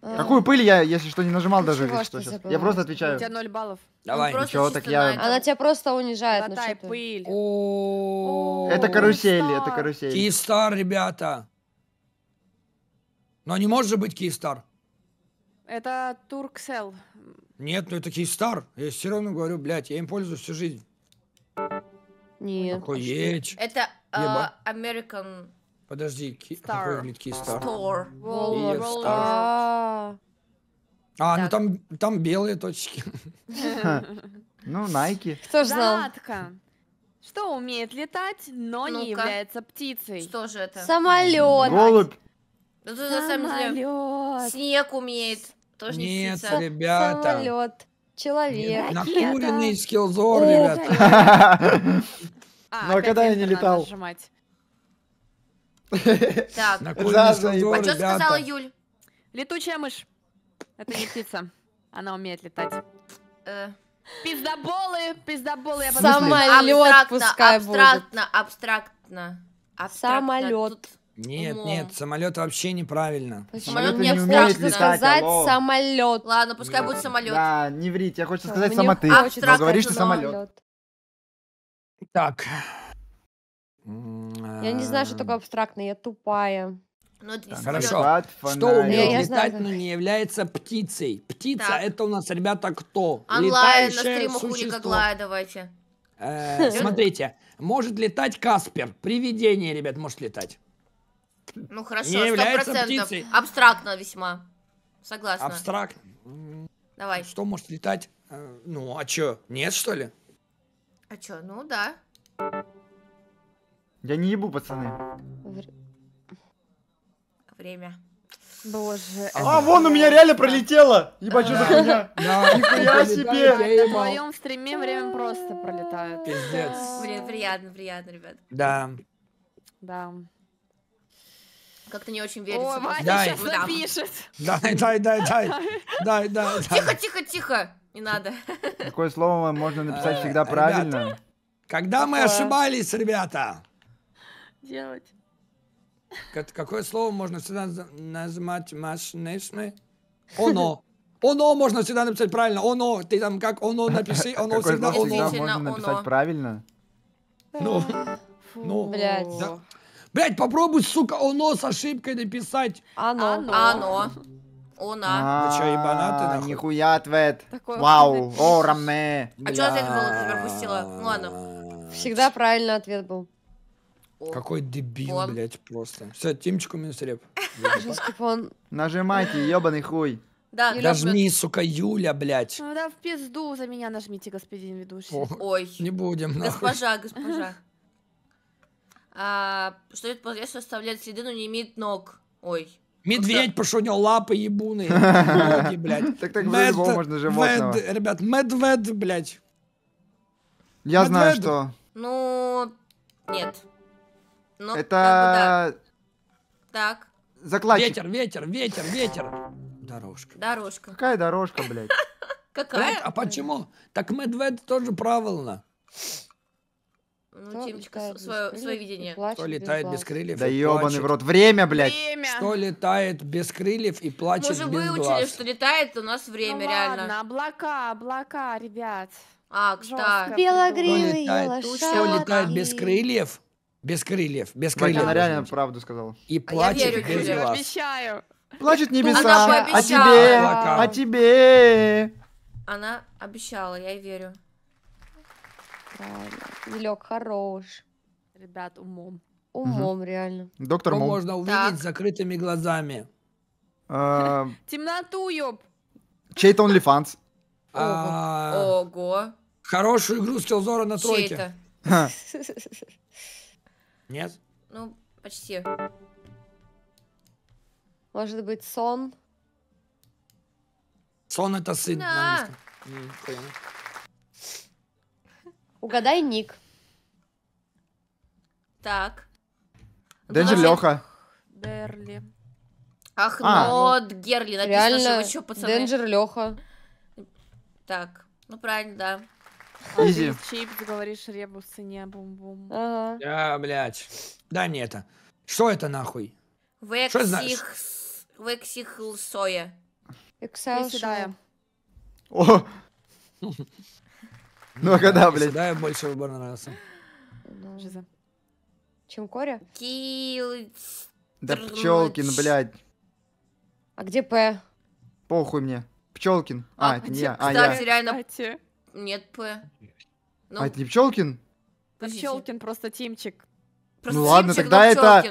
Э, Какую пыль я, если что, не нажимал даже? Ничего, что, что сейчас. Я просто отвечаю. У тебя 0 баллов. Давай. Он Ничего, так я... Она тебя просто унижает. Глотай пыль. О, Это карусель, это карусель. Кистар, ребята. Но не может же быть Кистар. Это Турксел. Нет, ну это Кистар. Я все равно говорю, блядь, я им пользуюсь всю жизнь. Нет. Какой еч. Это э, American... Подожди, ки... какой выглядит ки Star? А, -а, ну там, там белые точки. Ну, Nike. Кто ж знал? Загадка. Что умеет летать, но ну не является птицей? Что же это? Самолет. Голубь. Да, Самолет. Снег умеет. Тоже не птица. А? Нет, ребята. Самолет. Человек. Накуренный скиллзор, ребята. Ну, а когда я не летал? Нажимать. Так. На кой мне А что сказала Юль? Летучая мышь. Это не птица. Она умеет летать. Э. Пиздоболы, пиздоболы. Я Самолет пускай абстрактно, абстрактно, абстрактно. Самолет. Нет, нет, самолет вообще неправильно. Самолет не не умеет летать, сказать алло. самолет? Ладно, пускай будет самолет. Да, не врите, я хочу сказать сама ты. хочется Но говоришь ты самолет. Так. М, я не знаю, что такое абстрактное, я тупая. Но ну, это не так, самолет. Хорошо. Что умеет я, летать, знаю, но не является птицей? Птица так. это у нас, ребята, кто? Онлайн Летающее на стримах Уника давайте. Э, смотрите, может летать Каспер. Привидение, ребят, может летать. Ну хорошо, не является птицей. Абстрактно весьма. Согласна. Абстрактно. Давай. Что может летать? Э, ну, а чё, нет, что ли? А чё, ну да. Я не ебу, пацаны. Вр... Время. Боже. А, это... вон у меня реально пролетело! Ебать, что за хуйня? Нихуя себе! На моем стриме время просто пролетает. Пиздец. Блин, приятно, приятно, ребят. Да. Да. Как-то не очень верится. О, Ваня дай. сейчас напишет. Дай, дай, дай, дай. Дай, дай, Тихо, тихо, тихо. Не надо. Такое слово можно написать э, всегда правильно. Когда мы ошибались, ребята, делать. Как, какое слово можно всегда назвать машинешной? Оно. Оно можно всегда написать правильно. Оно. Ты там как оно напиши, оно Какое всегда оно. всегда можно написать оно. правильно? Ну. Ну. ну Блять, Да. Блядь, попробуй, сука, оно с ошибкой написать. Оно. Оно. Она. А, что, ебанаты ты нахуй? Нихуя ответ. Вау, о, раме. А что ответ был, ты пропустила? Ладно. Всегда правильный ответ был. Какой дебил, Вон. блядь, просто. Все, Тимчику минус реп. Жесть, Нажимайте, ебаный хуй. Да, Нажми, сука, Юля, блядь. Ну да, в пизду за меня нажмите, господин ведущий. О, Ой. Не будем, нахуй. Госпожа, госпожа. А, что это подлецо оставляет следы, но не имеет ног. Ой. Медведь, потому что у него лапы ебуные. Ноги, блядь. Так так вызвал можно животного. Ребят, медвед, блядь. Я знаю, что. Ну, нет. Но это... Как бы, да. Так. Закладчик. Ветер, ветер, ветер, ветер. Дорожка. Дорожка. Какая дорожка, блядь? Какая? Э, а почему? Так медведь тоже правильно. Ну, Тимочка, свое, видение. Что летает без, без крыльев Да ебаный в рот. Время, блядь. Время. Что летает без крыльев и плачет Мы же без выучили, глаз. что летает у нас время, ну реально. ладно, облака, облака, ребят. А, кстати. Белогривые Что летает без крыльев без крыльев, без крыльев. она реально правду сказала. И плачет а я верю, без глаз. обещаю. Плачет небеса, а тебе, а тебе. Она обещала, я верю. Лег хорош. Ребят, умом. Умом, угу. реально. Доктор Мом. можно увидеть так. закрытыми глазами. А, Темноту, ёб. Чей-то OnlyFans. А, Ого. Хорошую игру Скилзора на тройке. Чей-то. Нет? Ну, почти. Может быть, сон? Сон это сын. Да. Угадай ник. Так. Даже Леха. Дерли. А. Ах, а, нот, ну, Герли, написано, Реально, что вы что, пацаны? Денджер Леха. Так, ну правильно, да. Изи. Чипс, говоришь, ребусы не бум-бум. Ага. Да, блядь. Дай мне это. Что это нахуй? Вексих... Вексихлсоя. Эксайшая. О! Ну а когда, блядь? Да, больше выбор нравился. Жиза. Чем Коря? Кил... Да Пчелкин, блядь. А где П? Похуй мне. Пчелкин. А, а, это не я. А, я. реально. А нет П. Ну, а это не Пчелкин? Пчелкин просто Тимчик. Просто ну Тимчик, ладно, тогда это...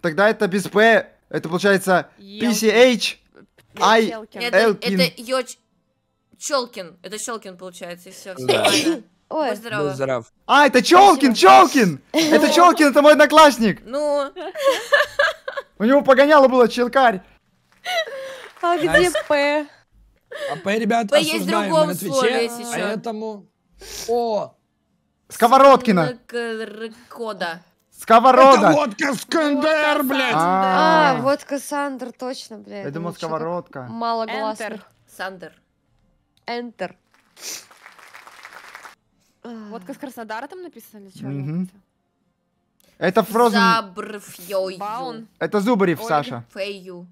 Тогда это без П. Это получается PCH. Ай, Это, это Йоч... Челкин. Это Челкин получается, и все. Да. Ой. здорово. здоров. Будь здоров. А, это Челкин, Челкин! Это Челкин, это мой одноклассник! Ну? У него погоняло было челкарь. А где П? А П, ребят, П есть в другом на слове сейчас. А Поэтому... О! Сковородкина! Кода. Сковорода! Это водка Скандер, блядь! А, водка Сандер, а, точно, блядь. Я думал, сковородка. Мало глаз. Сандер. Enter. Водка с Краснодара там написано или что? Это Фрозен. Забрфьёю. Это Зубарев, Саша. Фейю.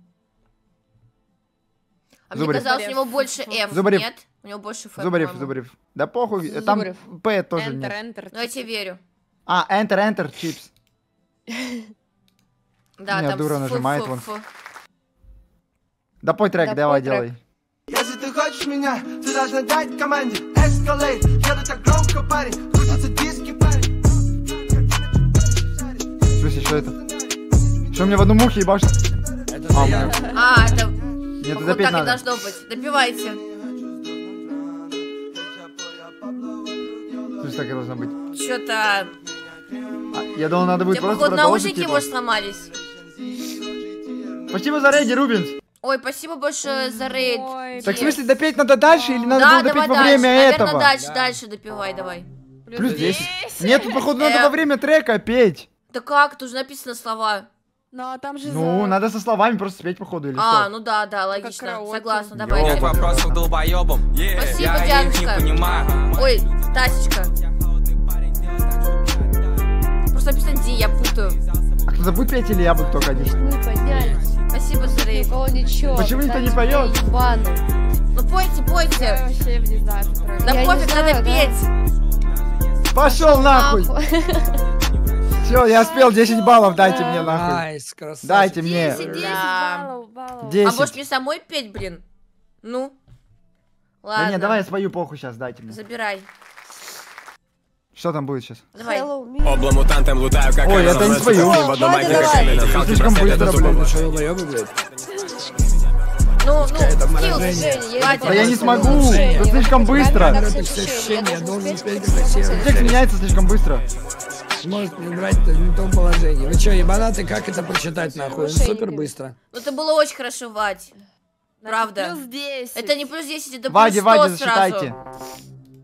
А Зубарев. мне казалось, у него больше F, Зубарев. нет? У него больше F, Зубарев, Зубарев. Да похуй, э, там P тоже enter, нет. Enter, Enter. Ну я тебе верю. А, Enter, Enter, Чипс. Да, Меня там дура нажимает вон. Да пой трек, давай делай. Если ты хочешь меня, ты должна дать команде Эскалейт, еду так громко, парень Крутятся диски, парень В смысле, что это? Что мне в одну мухе ебашит? А, это... Нет, это допить так надо. и должно быть. Допивайте. Слушай, так и должно быть. Что-то... А, я думал, надо будет просто походу, наушники, типа. может, сломались. Спасибо за рейди, Рубинс. Ой, спасибо большое за рейд. Ой, так, в смысле, допеть надо дальше или надо да, было допить во время Наверное, этого? дальше, да. дальше допивай, давай. Плюс 10. 10. Нет, походу, надо во э. время трека петь. Да как? Тут же написано слова. Но ну, а там же Ну, за... надо со словами просто спеть, походу, или А, что? ну да, да, ну, логично. Согласна, давай. Йо. вопросов долбоебом. Yeah. Спасибо, Я Дианочка. понимаю. Ой, Тасечка. Просто написано Ди, я путаю. А кто-то будет петь или я буду только один? Мы поднялись. Спасибо за рейд. Никого ничего. Почему никто не поет? Ебану. Ну пойте, пойте. Я вообще не знаю. Да пофиг, надо петь. Пошел нахуй. Все, я спел 10 баллов, дайте мне нахуй. Найс, красавчик. Дайте мне. 10, 10 баллов, баллов. А может мне самой петь, блин? Ну. Ладно. Да нет, давай я свою похуй сейчас дайте мне. Забирай. Что там будет сейчас? Давай. Облом лутаю, как Ой, это не свою. давай, давай. Слишком быстро, блин. Что, Ну, ну, скилл Да я не смогу, это слишком быстро. Текст меняется слишком быстро может не брать -то в том положении. Вы что, ебанаты, как это прочитать нахуй? Супер быстро. Ну это было очень хорошо, Вадь. Правда. Плюс 10. Это не плюс 10, это плюс 100 Ваде, сразу. засчитайте.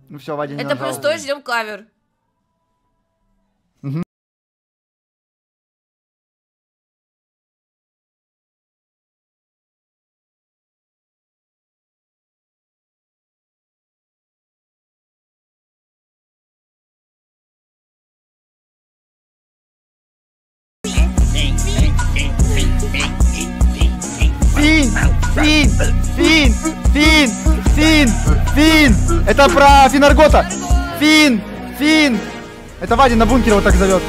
Ну все, Вадя не Это нажал. плюс 100, ждем кавер. Фин! Фин! Фин! Фин! Фин! Это про Финаргота! Фин! Фин! Это Вадя на бункере вот так зовет.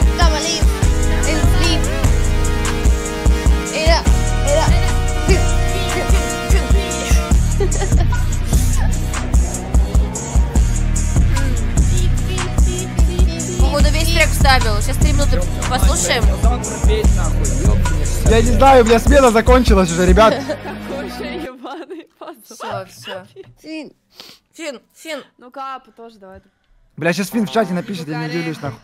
Походу весь трек вставил. Сейчас три минуты послушаем. Я не знаю, у меня смена закончилась уже, ребят. Все, все. Фин. Фин, Фин. Ну-ка, тоже давай. Бля, сейчас Фин в чате напишет, я не удивлюсь нахуй.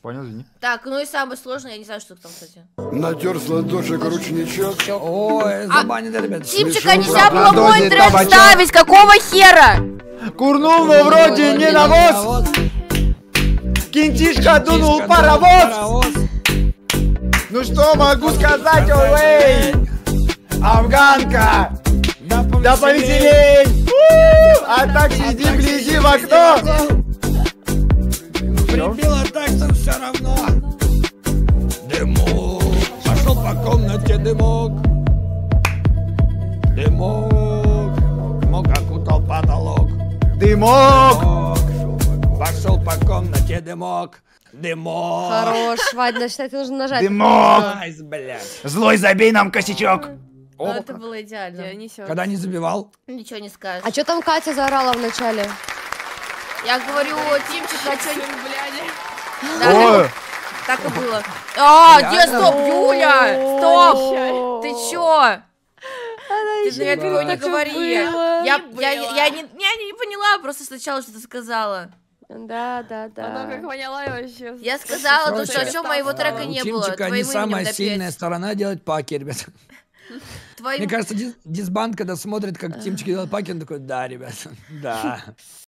Понял, извини. Так, ну и самое сложное, я не знаю, что там, кстати. Натер с короче, ручничок. Ой, а, забанили, ребят. Тимчика нельзя было мой трек ставить, какого хера? Курнул, но вроде не навоз. Кинтишка дунул паровоз. Ну что могу сказать, овей? Афганка! Да повеселей! А так а сиди, гляди в окно! Прибило а так, что все равно. Дымок, пошел по комнате дымок. Дымок, дымок окутал потолок. Дымок, пошел по комнате дымок. Дымок. Хорош, Вадь, значит, ты должен нажать. Дымок. Злой, забей нам косячок. Ну, о, это как. было идеально. Дионисио. Когда не забивал. Ничего не скажешь. А что там Катя заорала вначале? Я говорю, Тимчик, а что... Да, так и было. А, где, стоп, Юля, стоп, ты чё? Ты же я не говори. Я не поняла просто сначала, что ты сказала. Да, да, да. Она как поняла вообще. Я сказала, то, что о а чем моего трека не было. У Тимчика не самая сильная сторона делать паки, ребята. Твою... Мне кажется, дис- дисбанд, когда смотрит, как Тимчик Лопакин, такой, да, ребята, да.